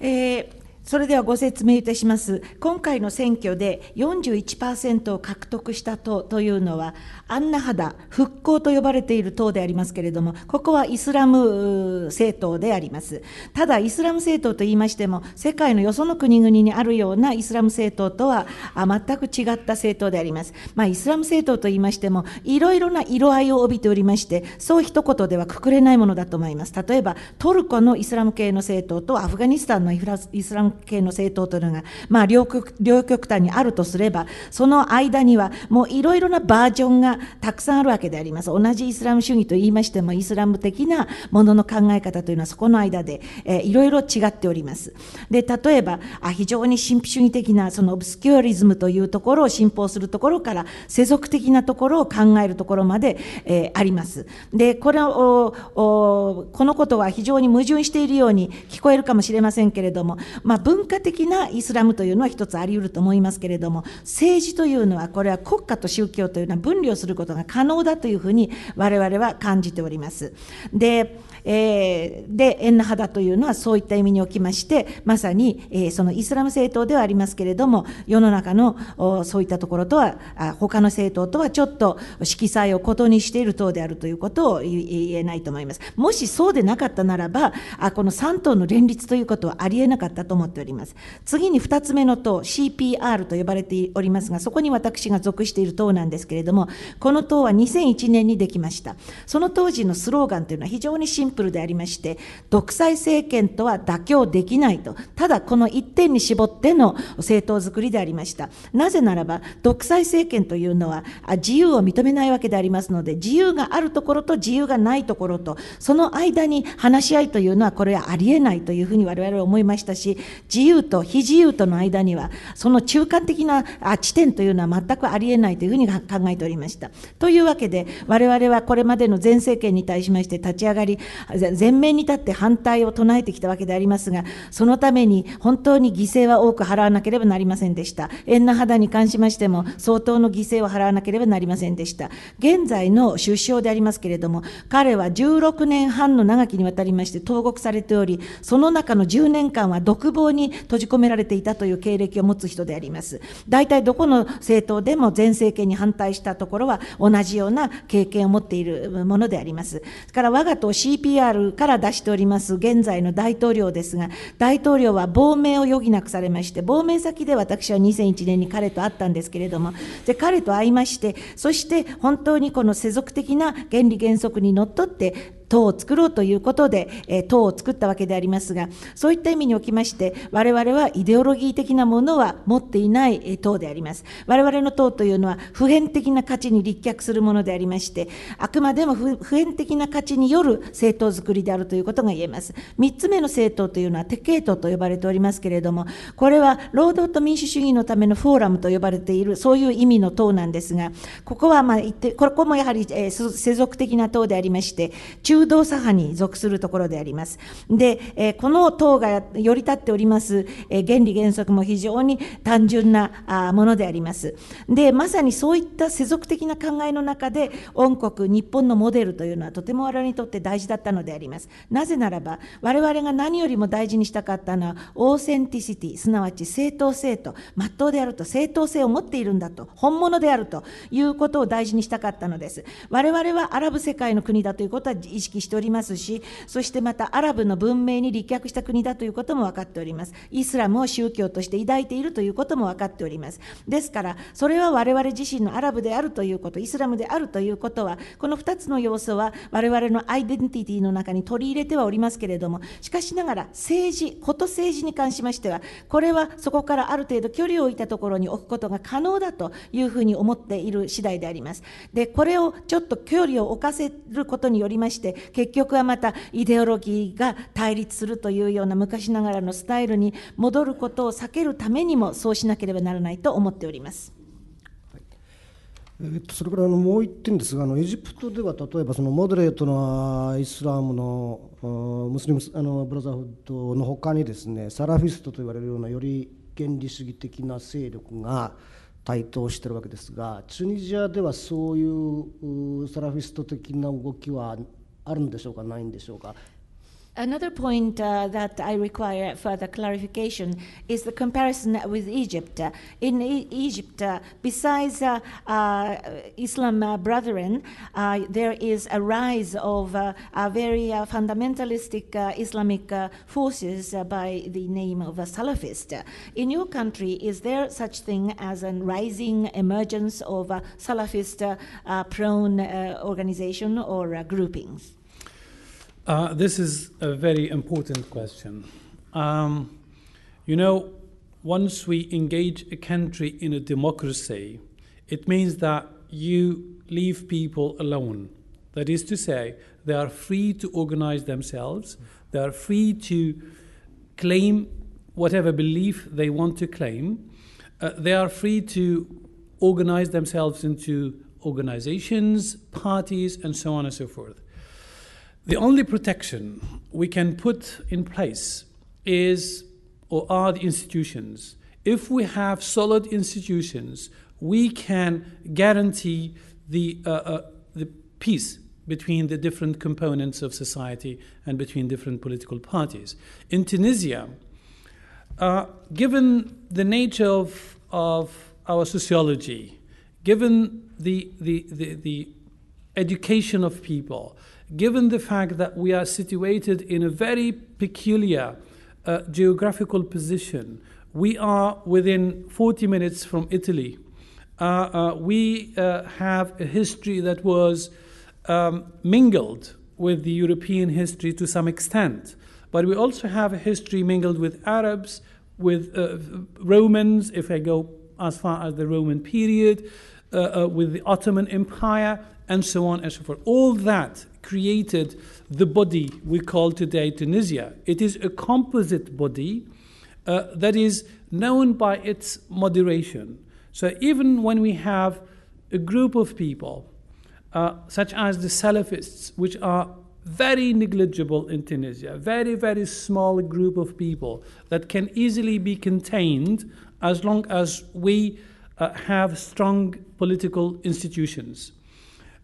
Eh, それではご説明いたします。今回の選挙で41%を獲得した党というのは、アンナ肌、復興と呼ばれている党でありますけれども、ここはイスラム政党であります。ただ、イスラム政党と言いましても、世界のよその国々にあるようなイスラム政党とは全く違った政党であります。まあ、イスラム政党と言いましても、いろいろな色合いを帯びておりまして、そう一言ではくくれないものだと思います。例えば、トルコのイスラム系の政党とアフガニスタンのイスラム反系の政党というのが、まあ、両極両極端にあるとすればその間にはもういろいろなバージョンがたくさんあるわけであります同じイスラム主義と言いましてもイスラム的なものの考え方というのはそこの間で、えー、いろいろ違っておりますで例えばあ非常に神秘主義的なそのオブスキュアリズムというところを信奉するところから世俗的なところを考えるところまで、えー、ありますでこれをこのことは非常に矛盾しているように聞こえるかもしれませんけれども、まあ、文化的なイスラムというのは一つあり得ると思いますけれども政治というのはこれは国家と宗教というのは分離をすることが可能だというふうに我々は感じております。でえー、で、エンナハダというのはそういった意味におきまして、まさに、えー、そのイスラム政党ではありますけれども、世の中のそういったところとは、他の政党とはちょっと色彩を異にしている党であるということを言えないと思います。もしそうでなかったならば、あこの3党の連立ということはありえなかったと思っております。次に2つ目の党、CPR と呼ばれておりますが、そこに私が属している党なんですけれども、この党は2001年にできました。その当時のスローガンというのは非常にシンプルでありまして、独裁政権とは妥協できないと、ただこの一点に絞っての政党づくりでありました。なぜならば、独裁政権というのは、自由を認めないわけでありますので、自由があるところと自由がないところと、その間に話し合いというのは、これはありえないというふうに我々は思いましたし、自由と非自由との間には、その中間的な地点というのは全くありえないというふうに考えておりました。というわけで、我々はこれまでの前政権に対しまして立ち上がり、前面に立って反対を唱えてきたわけでありますが、そのために本当に犠牲は多く払わなければなりませんでした。縁の肌に関しましても、相当の犠牲を払わなければなりませんでした。現在の首相でありますけれども、彼は16年半の長きにわたりまして投獄されており、その中の10年間は独房に閉じ込められていたという経歴を持つ人であります。大体どこの政党でも前政権に反対したところは同じような経験を持っているものであります。から我が党 CP f r から出しております現在の大統領ですが、大統領は亡命を余儀なくされまして、亡命先で私は2001年に彼と会ったんですけれども、で彼と会いまして、そして本当にこの世俗的な原理原則にのっとって、党を作ろうということで、え党を作ったわけでありますが、そういった意味におきまして、我々はイデオロギー的なものは持っていない、え党であります。我々の党というのは、普遍的な価値に立脚するものでありまして、あくまでも普遍的な価値による政党づくりであるということが言えます。3つ目の政党というのは、ケ系トと呼ばれておりますけれども、これは労働と民主主義のためのフォーラムと呼ばれている、そういう意味の党なんですが、ここはまあ言って、ここもやはり、えー、世俗的な党でありまして、中中道左派に属するところであります。で、えこの党がより立っております、え原理原則も非常に単純なものであります。で、まさにそういった世俗的な考えの中で、御国、日本のモデルというのはとても我々にとって大事だったのであります。なぜならば、我々が何よりも大事にしたかったのは、オーセンティシティ、すなわち正当性と、まっとうであると正当性を持っているんだと、本物であるということを大事にしたかったのです。我々はアラブ世界の国だということは意識しておりますし、そしてまたアラブの文明に立脚した国だということも分かっております。イスラムを宗教として抱いているということも分かっております。ですから、それは我々自身のアラブであるということ、イスラムであるということは、この2つの要素は我々のアイデンティティの中に取り入れてはおりますけれども、しかしながら政治、こと政治に関しましては、これはそこからある程度距離を置いたところに置くことが可能だというふうに思っている次第であります。で、これをちょっと距離を置かせることによりまして、結局はまたイデオロギーが対立するというような昔ながらのスタイルに戻ることを避けるためにもそうしなければならないと思っております。えっと、それからあのもう1点ですがあのエジプトでは例えばそのモデレートのイスラムのムスリムあのブラザーフッドのほかにですねサラフィストと言われるようなより原理主義的な勢力が台頭してるわけですがチュニジアではそういうサラフィスト的な動きはあるんでしょうかないんでしょうか Another point uh, that I require further clarification is the comparison with Egypt. Uh, in e Egypt, uh, besides uh, uh Islam Brethren, uh, there is a rise of very fundamentalistic Islamic forces by the name of Salafist. In your country, is there such thing as a rising emergence of Salafist-prone organization or groupings? Uh, this is a very important question. Um, you know, once we engage a country in a democracy, it means that you leave people alone. That is to say, they are free to organize themselves, they are free to claim whatever belief they want to claim, uh, they are free to organize themselves into organizations, parties, and so on and so forth. The only protection we can put in place is or are the institutions. If we have solid institutions, we can guarantee the, uh, uh, the peace between the different components of society and between different political parties. In Tunisia, uh, given the nature of, of our sociology, given the, the, the, the education of people, given the fact that we are situated in a very peculiar uh, geographical position, we are within 40 minutes from Italy. Uh, uh, we uh, have a history that was um, mingled with the European history to some extent, but we also have a history mingled with Arabs, with uh, Romans, if I go as far as the Roman period, uh, with the Ottoman Empire, and so on and so forth. All that created the body we call today Tunisia. It is a composite body uh, that is known by its moderation. So even when we have a group of people, uh, such as the Salafists, which are very negligible in Tunisia, very, very small group of people that can easily be contained as long as we uh, have strong political institutions.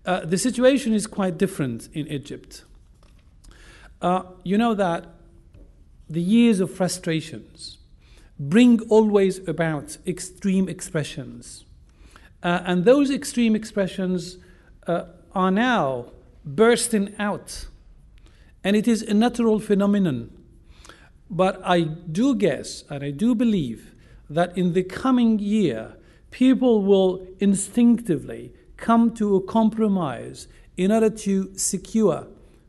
Uh, the situation is quite different in Egypt. Uh, you know that the years of frustrations bring always about extreme expressions. Uh, and those extreme expressions uh, are now bursting out. And it is a natural phenomenon. But I do guess and I do believe that in the coming year, people will instinctively come to a compromise in order to secure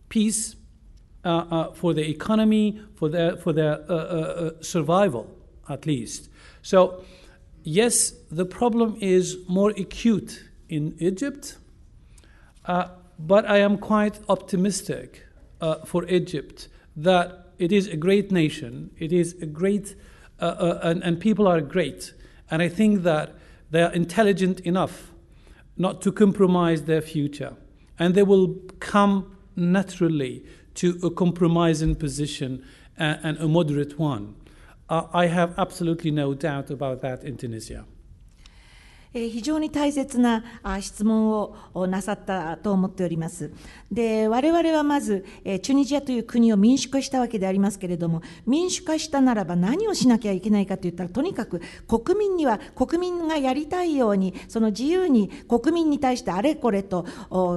peace uh, uh, for the economy, for their, for their uh, uh, uh, survival, at least. So, yes, the problem is more acute in Egypt, uh, but I am quite optimistic for Egypt that it is a great nation, it is a great, and, and people are great. And I think that they are intelligent enough not to compromise their future. And they will come naturally to a compromising position uh, and, a moderate one. Uh, I have absolutely no doubt about that in Tunisia. え非常に大切なあ質問をなさったと思っております。で、我々はまず、えチュニジアという国を民主化したわけでありますけれども、民主化したならば何をしなきゃいけないかといったら、とにかく国民には、国民がやりたいように、その自由に国民に対してあれこれと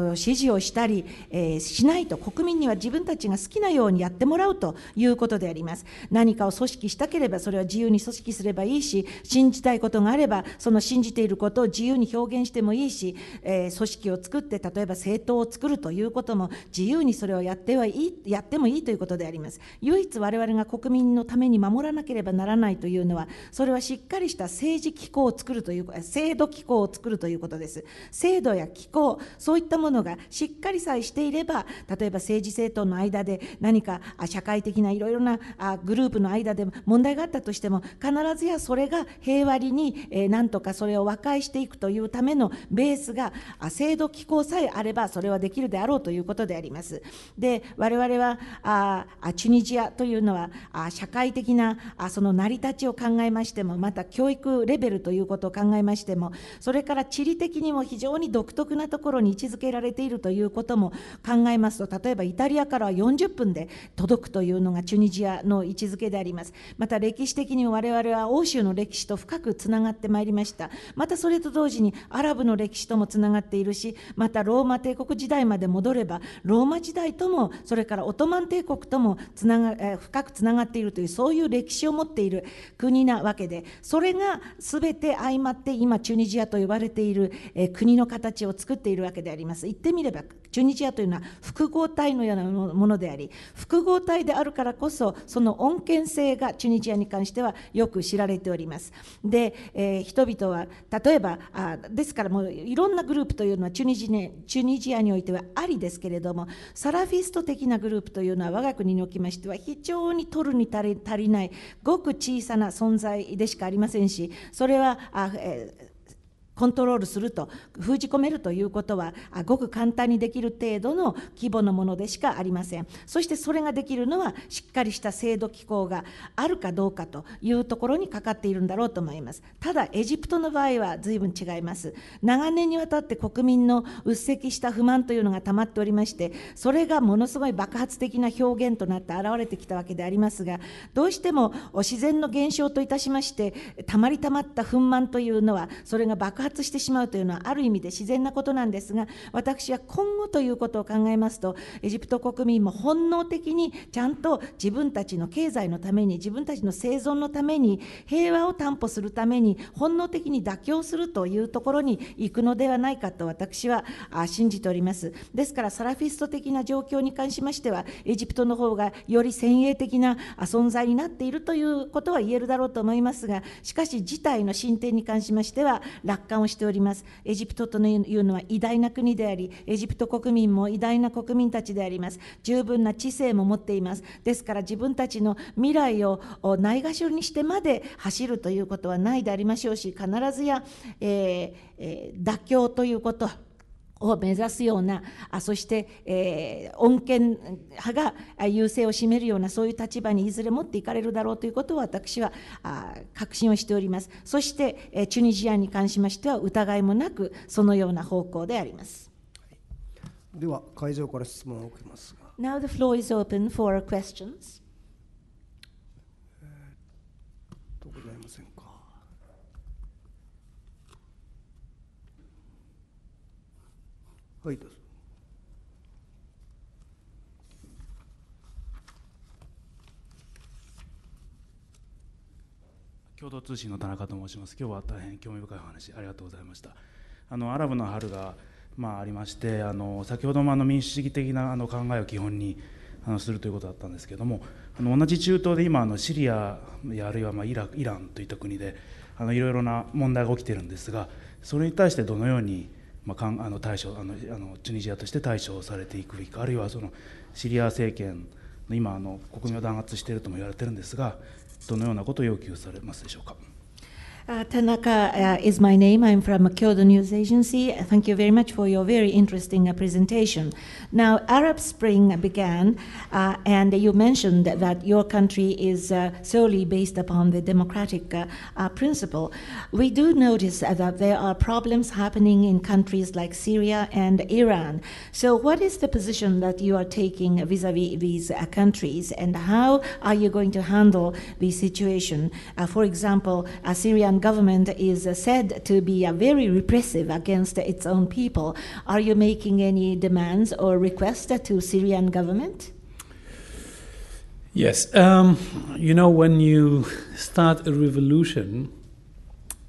指示をしたりえしないと、国民には自分たちが好きなようにやってもらうということであります。何かを組織したければ、それは自由に組織すればいいし、信じたいことがあれば、その信じていることを自由に表現してもいいし、えー、組織を作って例えば政党を作るということも自由にそれをやってはいいやってもいいということであります唯一我々が国民のために守らなければならないというのはそれはしっかりした政治機構を作るという制度機構を作るということです制度や機構そういったものがしっかりさえしていれば例えば政治政党の間で何か社会的ないろいろなグループの間で問題があったとしても必ずやそれが平和に、えー、なとかそれを分か解していくというためのベースが制度機構さえあればそれはできるであろうということであります。で我々はあチュニジアというのはあ社会的なあその成り立ちを考えましてもまた教育レベルということを考えましてもそれから地理的にも非常に独特なところに位置づけられているということも考えますと例えばイタリアからは40分で届くというのがチュニジアの位置づけであります。また歴史的に我々は欧州の歴史と深くつながってまいりました。またそれと同時にアラブの歴史ともつながっているしまたローマ帝国時代まで戻ればローマ時代ともそれからオトマン帝国ともつなが、え深くつながっているというそういう歴史を持っている国なわけでそれが全て相まって今チュニジアと呼ばれている、え国の形を作っているわけであります。言ってみればチュニジアというのは複合体のようなものであり複合体であるからこそその恩恵性がチュニジアに関してはよく知られておりますで、えー、人々は例えばあですからもういろんなグループというのは中日,、ね、ニジアにおいてはありですけれどもサラフィスト的なグループというのは我が国におきましては非常に取るに足りないごく小さな存在でしかありませんしそれはあ、えーコントロールすると封じ込めるということはごく簡単にできる程度の規模のものでしかありませんそしてそれができるのはしっかりした制度機構があるかどうかというところにかかっているんだろうと思いますただエジプトの場合は随分違います長年にわたって国民のうっせきした不満というのが溜まっておりましてそれがものすごい爆発的な表現となって現れてきたわけでありますがどうしても自然の現象といたしましてたまりたまった憤満というのはそれが爆発してしまうというのはある意味で自然なことなんですが私は今後ということを考えますとエジプト国民も本能的にちゃんと自分たちの経済のために自分たちの生存のために平和を担保するために本能的に妥協するというところに行くのではないかと私は信じておりますですからサラフィスト的な状況に関しましてはエジプトの方がより先鋭的な存在になっているということは言えるだろうと思いますがしかし事態の進展に関しましては楽観感をしております。エジプトというのは偉大な国であり、エジプト国民も偉大な国民たちであります。十分な知性も持っています。ですから自分たちの未来をないがしろにしてまで走るということはないでありましょうし、必ずや、えーえー、妥協ということ、を目指すようなあそして、えー、穏健派が優勢を占めるようなそういう立場にいずれ持っていかれるだろうということを私はあ確信をしておりますそして、えー、チュニジアに関しましては疑いもなくそのような方向でありますでは会場から質問を受けますが Now the floor is open for questions はいどうぞ。共同通信の田中と申します。今日は大変興味深いお話ありがとうございました。あのアラブの春がまあありまして、あの先ほどもあの民主主義的なあの考えを基本にあのするということだったんですけども、あの同じ中東で今あのシリアやあるいはまあイライランといった国であのいろいろな問題が起きてるんですが、それに対してどのようにまあ、あの対処あのあのチュニジアとして対処されていくべきかあるいはそのシリア政権の今あの国民を弾圧しているとも言われているんですがどのようなことを要求されますでしょうか。Uh, Tanaka uh, is my name. I'm from Kyoto News Agency. Thank you very much for your very interesting uh, presentation. Now, Arab Spring began, uh, and you mentioned that your country is uh, solely based upon the democratic uh, principle. We do notice that there are problems happening in countries like Syria and Iran. So, what is the position that you are taking vis a vis these countries, and how are you going to handle the situation? for example, Syria government is said to be uh, very repressive against its own people. Are you making any demands or requests to Syrian government? Yes, um, you know when you start a revolution,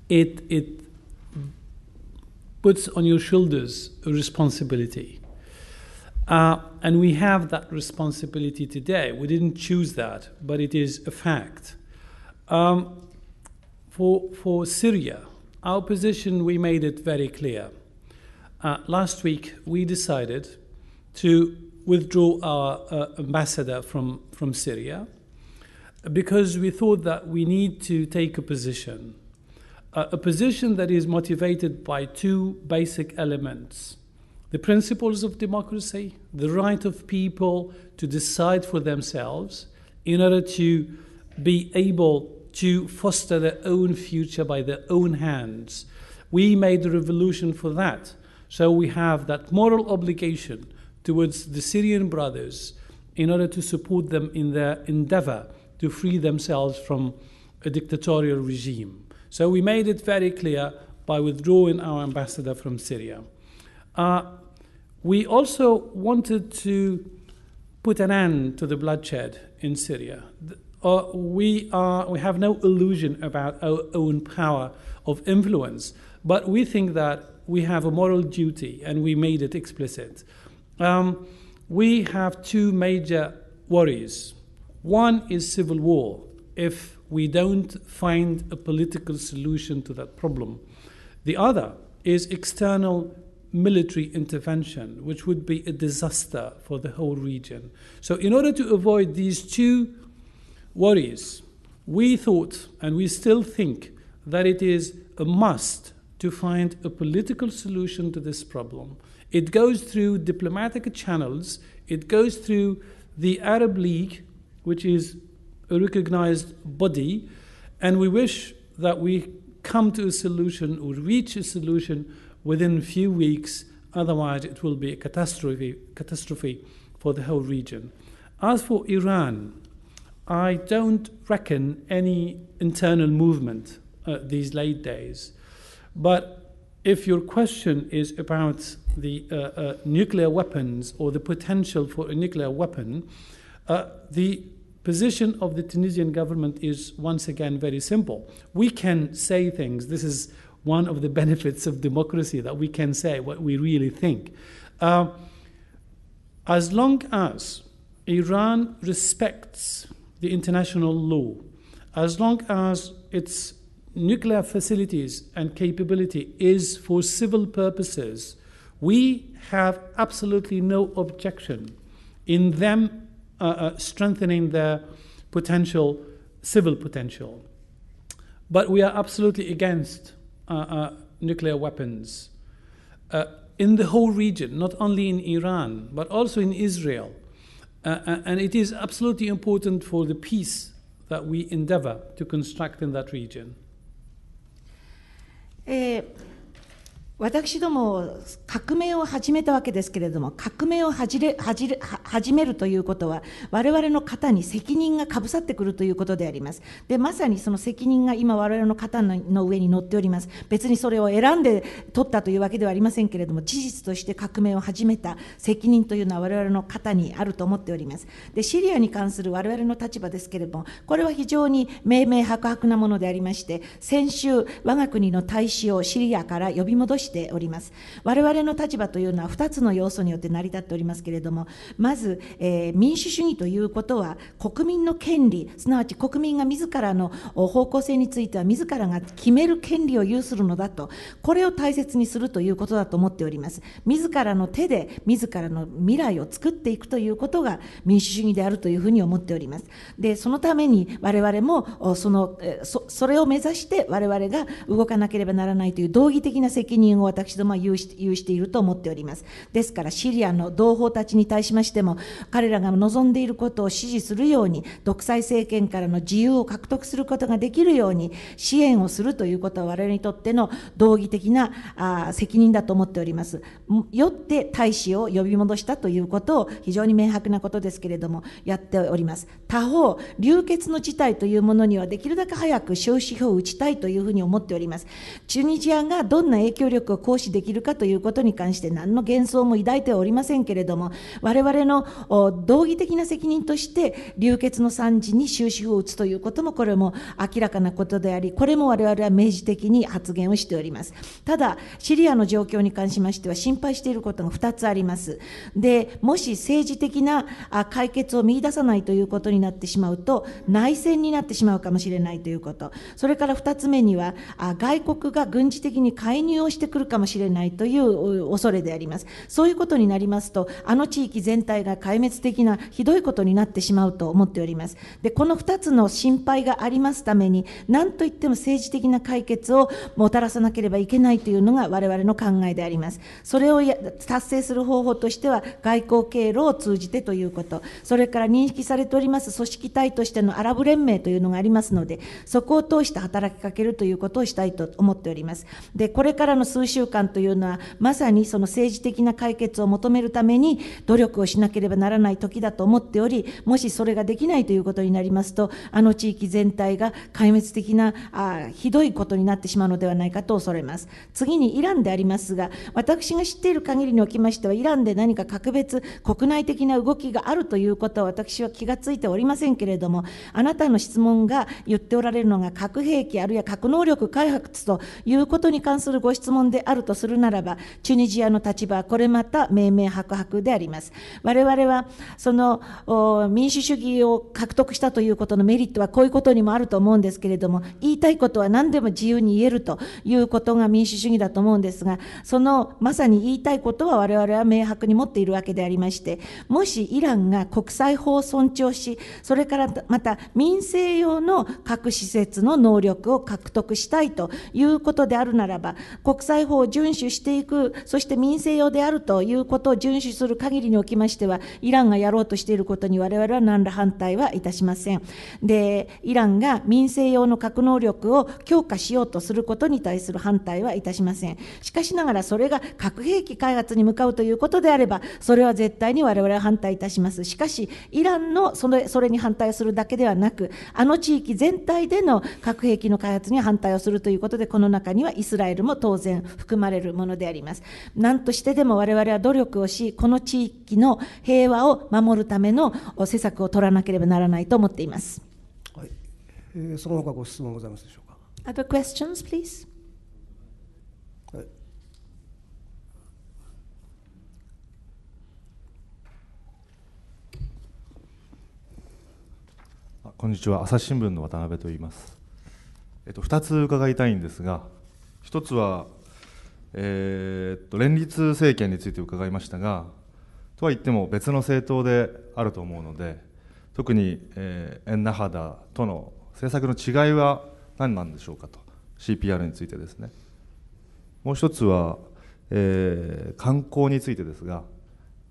it it puts on your shoulders a responsibility. Uh, and we have that responsibility today. We didn't choose that, but it is a fact. Um, for, for Syria, our position, we made it very clear. Uh, last week, we decided to withdraw our uh, ambassador from, from Syria because we thought that we need to take a position, uh, a position that is motivated by two basic elements the principles of democracy, the right of people to decide for themselves in order to be able to foster their own future by their own hands. We made a revolution for that. So we have that moral obligation towards the Syrian brothers in order to support them in their endeavor to free themselves from a dictatorial regime. So we made it very clear by withdrawing our ambassador from Syria. Uh, we also wanted to put an end to the bloodshed in Syria uh, we, are, we have no illusion about our own power of influence, but we think that we have a moral duty and we made it explicit. Um, we have two major worries. One is civil war. If we don't find a political solution to that problem, the other is external military intervention, which would be a disaster for the whole region. So, in order to avoid these two worries. We thought, and we still think, that it is a must to find a political solution to this problem. It goes through diplomatic channels, it goes through the Arab League, which is a recognized body, and we wish that we come to a solution or reach a solution within a few weeks, otherwise, it will be a catastrophe, catastrophe for the whole region. As for Iran, I don't reckon any internal movement uh, these late days. But if your question is about the uh, uh, nuclear weapons or the potential for a nuclear weapon, uh, the position of the Tunisian government is once again very simple. We can say things. This is one of the benefits of democracy that we can say what we really think. Uh, as long as Iran respects the international law. As long as its nuclear facilities and capability is for civil purposes, we have absolutely no objection in them uh, uh, strengthening their potential, civil potential. But we are absolutely against uh, uh nuclear weapons uh, in the whole region, not only in Iran, but also in Israel uh, uh, and it is absolutely important for the peace that we endeavor to construct in that region. Eh, 私ども革命を始めたわけですけれども革命を始れ始れ始めるということは我々の方に責任がかぶさってくるということでありますでまさにその責任が今我々の方の上に乗っております別にそれを選んで取ったというわけではありませんけれども事実として革命を始めた責任というのは我々の方にあると思っておりますでシリアに関する我々の立場ですけれどもこれは非常に明明白白なものでありまして先週我が国の大使をシリアから呼び戻してしております我々の立場というのは2つの要素によって成り立っておりますけれどもまず、えー、民主主義ということは国民の権利すなわち国民が自らの方向性については自らが決める権利を有するのだとこれを大切にするということだと思っております自らの手で自らの未来を作っていくということが民主主義であるというふうに思っておりますでそのために我々もそのそれを目指して我々が動かなければならないという道義的な責任をも私どもは有していると思っております。ですから、シリアの同胞たちに対しましても、彼らが望んでいることを支持するように、独裁政権からの自由を獲得することができるように、支援をするということは我々にとっての道義的なあ責任だと思っております。よって大使を呼び戻したということを、非常に明白なことですけれども、やっております。他方、流血の事態というものには、できるだけ早く終止符を打ちたいというふうに思っております。チュニジアがどんな影響力力を行使できるかということに関して何の幻想も抱いてはおりませんけれども我々の道義的な責任として流血の惨事に終止符を打つということもこれも明らかなことでありこれも我々は明示的に発言をしておりますただシリアの状況に関しましては心配していることが2つありますでもし政治的な解決を見いださないということになってしまうと内戦になってしまうかもしれないということそれから2つ目には外国が軍事的に介入をしてくるかもしれないという恐れであります。そういうことになりますと、あの地域全体が壊滅的なひどいことになってしまうと思っております。で、この2つの心配がありますために、何といっても政治的な解決をもたらさなければいけないというのが我々の考えであります。それを達成する方法としては、外交経路を通じてということ、それから認識されております組織体としてのアラブ連盟というのがありますので、そこを通して働きかけるということをしたいと思っております。で、これからの数週間というのはまさにその政治的な解決を求めるために努力をしなければならない時だと思っておりもしそれができないということになりますとあの地域全体が壊滅的なあひどいことになってしまうのではないかと恐れます次にイランでありますが私が知っている限りにおきましてはイランで何か格別国内的な動きがあるということは私は気がついておりませんけれどもあなたの質問が言っておられるのが核兵器あるいは核能力開発ということに関するご質問であるとするならば、チュニジアの立場はこれまた明々白々であります。我々は、その民主主義を獲得したということのメリットはこういうことにもあると思うんですけれども、言いたいことは何でも自由に言えるということが民主主義だと思うんですが、そのまさに言いたいことは我々は明白に持っているわけでありまして、もしイランが国際法を尊重し、それからまた民生用の核施設の能力を獲得したいということであるならば、国際裁法を遵守していく、そして民生用であるということを遵守する限りにおきましては、イランがやろうとしていることに我々は何ら反対はいたしません。で、イランが民生用の核能力を強化しようとすることに対する反対はいたしません。しかしながらそれが核兵器開発に向かうということであれば、それは絶対に我々は反対いたします。しかし、イランのそれそれに反対するだけではなく、あの地域全体での核兵器の開発に反対をするということで、この中にはイスラエルも当然含まれるものであります。何としてでも我々は努力をし、この地域の平和を守るための施策を取らなければならないと思っています。はい、えー、その他ご質問ございますでしょうか。Other questions, please? こんにちは朝日新聞の渡辺と言います、えっと、2つ伺いたいんですが1つはえー、っと連立政権について伺いましたがとは言っても別の政党であると思うので特に、えー、エンナハダとの政策の違いは何なんでしょうかと CPR についてですねもう一つは、えー、観光についてですが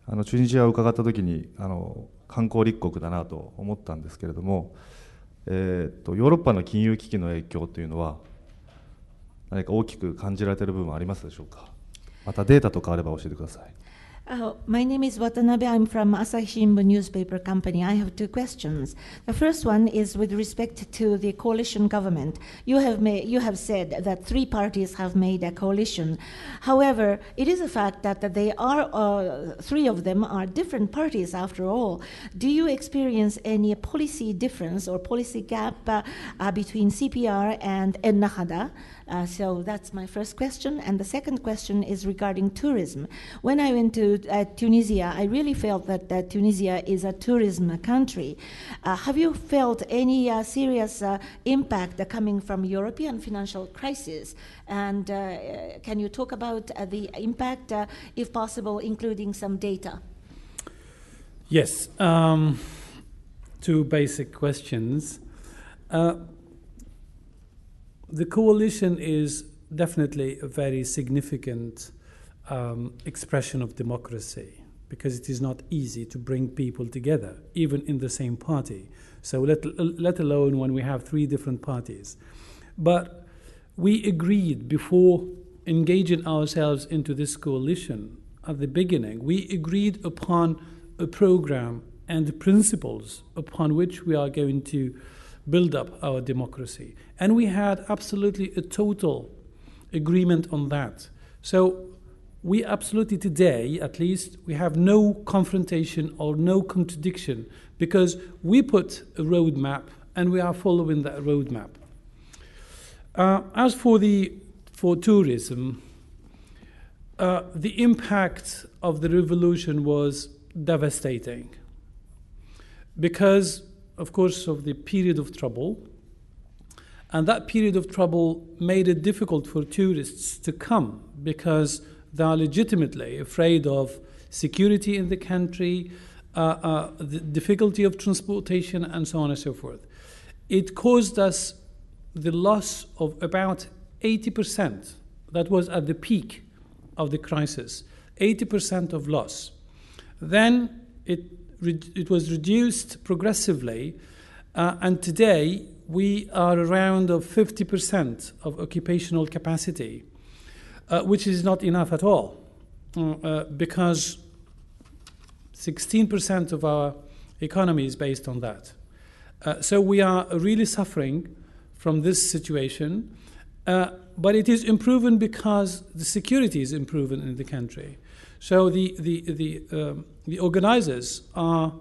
あのチュニジアを伺った時にあの観光立国だなと思ったんですけれども、えー、っとヨーロッパの金融危機の影響というのは my name is Watanabe. I'm from Asahi Shimbun newspaper company. I have two questions. The first one is with respect to the coalition government. You have made, you have said that three parties have made a coalition. However, it is a fact that, that they are uh, three of them are different parties after all. Do you experience any policy difference or policy gap uh, uh, between CPR and Ennahada? Uh, so that's my first question. And the second question is regarding tourism. When I went to uh, Tunisia, I really felt that, uh, Tunisia is a tourism country. Uh, have you felt any uh, serious uh, impact coming from European financial crisis? And can you talk about the impact, if possible, including some data? Yes. Um, two basic questions. Uh, the coalition is definitely a very significant um, expression of democracy because it is not easy to bring people together, even in the same party. So, let, let alone when we have three different parties. But we agreed before engaging ourselves into this coalition at the beginning, we agreed upon a program and principles upon which we are going to build up our democracy. And we had absolutely a total agreement on that. So we absolutely today, at least, we have no confrontation or no contradiction because we put a roadmap and we are following that roadmap. Uh, as for the for tourism, uh, the impact of the revolution was devastating because of course, of the period of trouble. And that period of trouble made it difficult for tourists to come because they are legitimately afraid of security in the country, uh, uh, the difficulty of transportation, and so on and so forth. It caused us the loss of about 80%. That was at the peak of the crisis, 80% of loss. Then it it was reduced progressively, uh, and today we are around of 50% of occupational capacity, uh, which is not enough at all, uh, uh because 16% of our economy is based on that. Uh, so we are really suffering from this situation, uh, but it is improving because the security is improving in the country. So the, the, the, um, the organizers are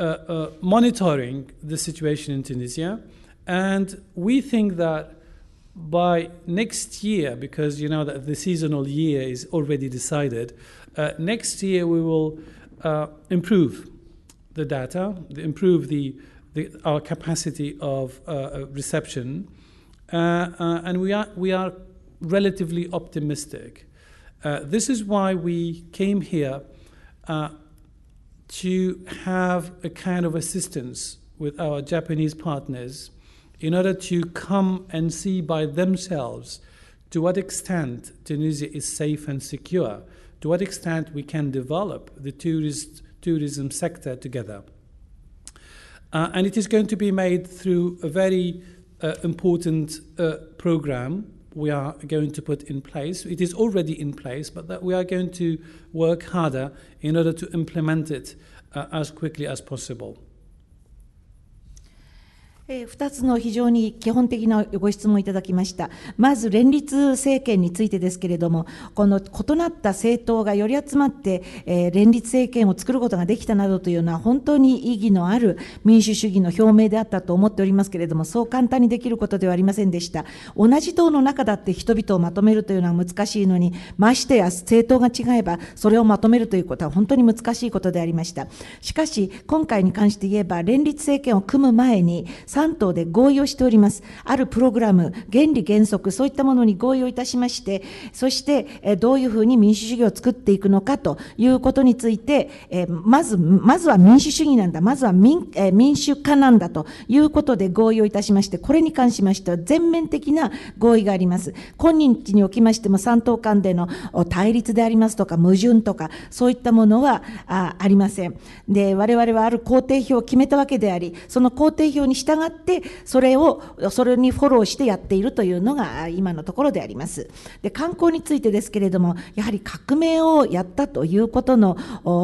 uh, uh, monitoring the situation in Tunisia, and we think that by next year, because you know that the seasonal year is already decided, uh, next year we will uh, improve the data, improve the, the our capacity of uh, uh, reception, and we are we are relatively optimistic uh, this is why we came here uh, to have a kind of assistance with our Japanese partners in order to come and see by themselves to what extent Tunisia is safe and secure, to what extent we can develop the tourist, tourism sector together. Uh, and it is going to be made through a very uh, important uh, program we are going to put in place. It is already in place, but that we are going to work harder in order to implement it uh, as quickly as possible. 二2つの非常に基本的なご質問いただきました、まず連立政権についてですけれども、この異なった政党がより集まって、連立政権を作ることができたなどというのは、本当に意義のある民主主義の表明であったと思っておりますけれども、そう簡単にできることではありませんでした、同じ党の中だって人々をまとめるというのは難しいのに、ましてや政党が違えば、それをまとめるということは本当に難しいことでありました。しかし、今回に関して言えば、連立政権を組む前に、3党で合意をしております。あるプログラム、原理原則、そういったものに合意をいたしまして、そして、どういうふうに民主主義を作っていくのかということについて、まず、まずは民主主義なんだ、まずは民民主化なんだということで合意をいたしまして、これに関しましては全面的な合意があります。今日におきましても3党間での対立でありますとか、矛盾とか、そういったものはありません。で、我々はある工程表を決めたわけであり、その工程表に従がってそれをそれにフォローしてやっているというのが今のところでありますで観光についてですけれどもやはり革命をやったということの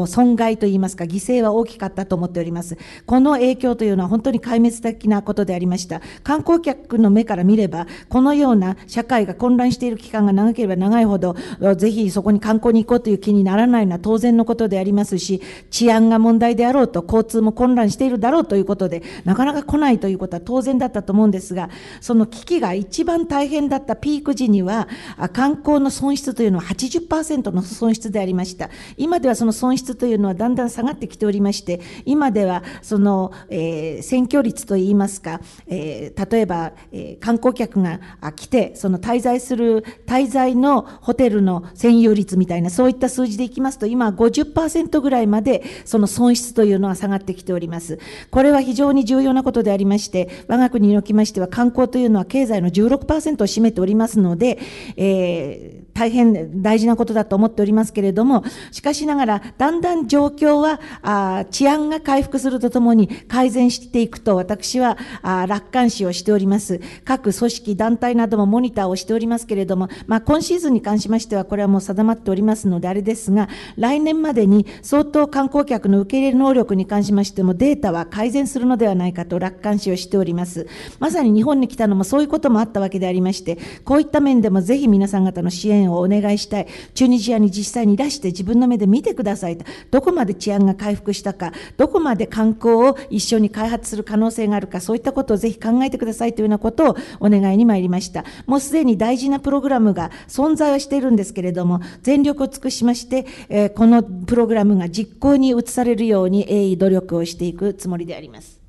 損害といいますか犠牲は大きかったと思っておりますこの影響というのは本当に壊滅的なことでありました観光客の目から見ればこのような社会が混乱している期間が長ければ長いほどぜひそこに観光に行こうという気にならないのは当然のことでありますし治安が問題であろうと交通も混乱しているだろうということでなかなか来ないといういうことは当然だったと思うんですが、その危機が一番大変だったピーク時には、観光の損失というのは80%の損失でありました。今ではその損失というのはだんだん下がってきておりまして、今ではその、えー、選挙率といいますか、えー、例えば、えー、観光客が来て、その滞在する、滞在のホテルの占有率みたいな、そういった数字でいきますと、今50%ぐらいまでその損失というのは下がってきております。これは非常に重要なことでありまして、我が国におきましては観光というのは経済の16%を占めておりますので、えー大変大事なことだと思っておりますけれども、しかしながら、だんだん状況は、あ治安が回復するとともに改善していくと私はあ楽観視をしております。各組織、団体などもモニターをしておりますけれども、まあ、今シーズンに関しましては、これはもう定まっておりますので、あれですが、来年までに相当観光客の受け入れ能力に関しましても、データは改善するのではないかと楽観視をしております。まさに日本に来たのもそういうこともあったわけでありまして、こういった面でもぜひ皆さん方の支援援をお願いしたい。チュニジアに実際に出して自分の目で見てくださいと。どこまで治安が回復したか、どこまで観光を一緒に開発する可能性があるか、そういったことをぜひ考えてくださいというようなことをお願いに参りました。もうすでに大事なプログラムが存在はしているんですけれども、全力を尽くしまして、えー、このプログラムが実行に移されるように鋭意努力をしていくつもりであります。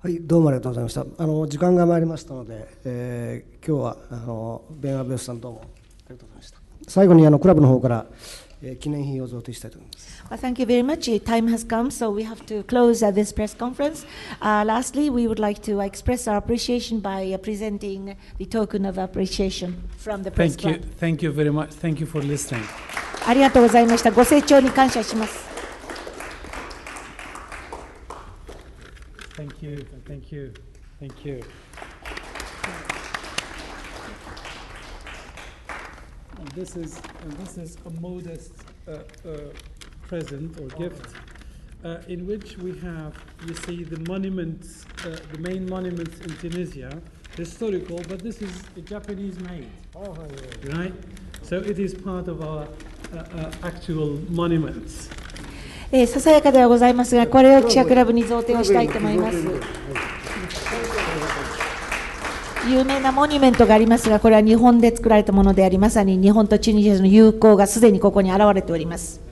はい、どうもありがとうございました。あの時間が参りましたので、えー、今日はあのベンアベスさんどうも最後にあのクラブの方から、えー、記念品を贈呈したいと思います。Well, thank you very much. Time has come, so we have to close uh, this press conference. Uh, lastly, we would like to express our appreciation by uh, presenting the token of appreciation from the press thank club. You, thank you very much. Thank you for listening. ありがとうございました。ご清聴に感謝します。Thank you. Thank you. Thank you. this is this is a modest uh, uh, present or gift. Uh, in which we have, you see, the monuments, uh, the main monuments in Tunisia, historical, but this is Japanese made. Oh, right? So it is part of our uh, uh actual monuments. えー、ささやかではございますが、これを記者クラブに贈呈をしたいと思います。Eh, 有名なモニュメントがありますがこれは日本で作られたものでありまさに日本とチュニジアの友好がすでにここに現れております。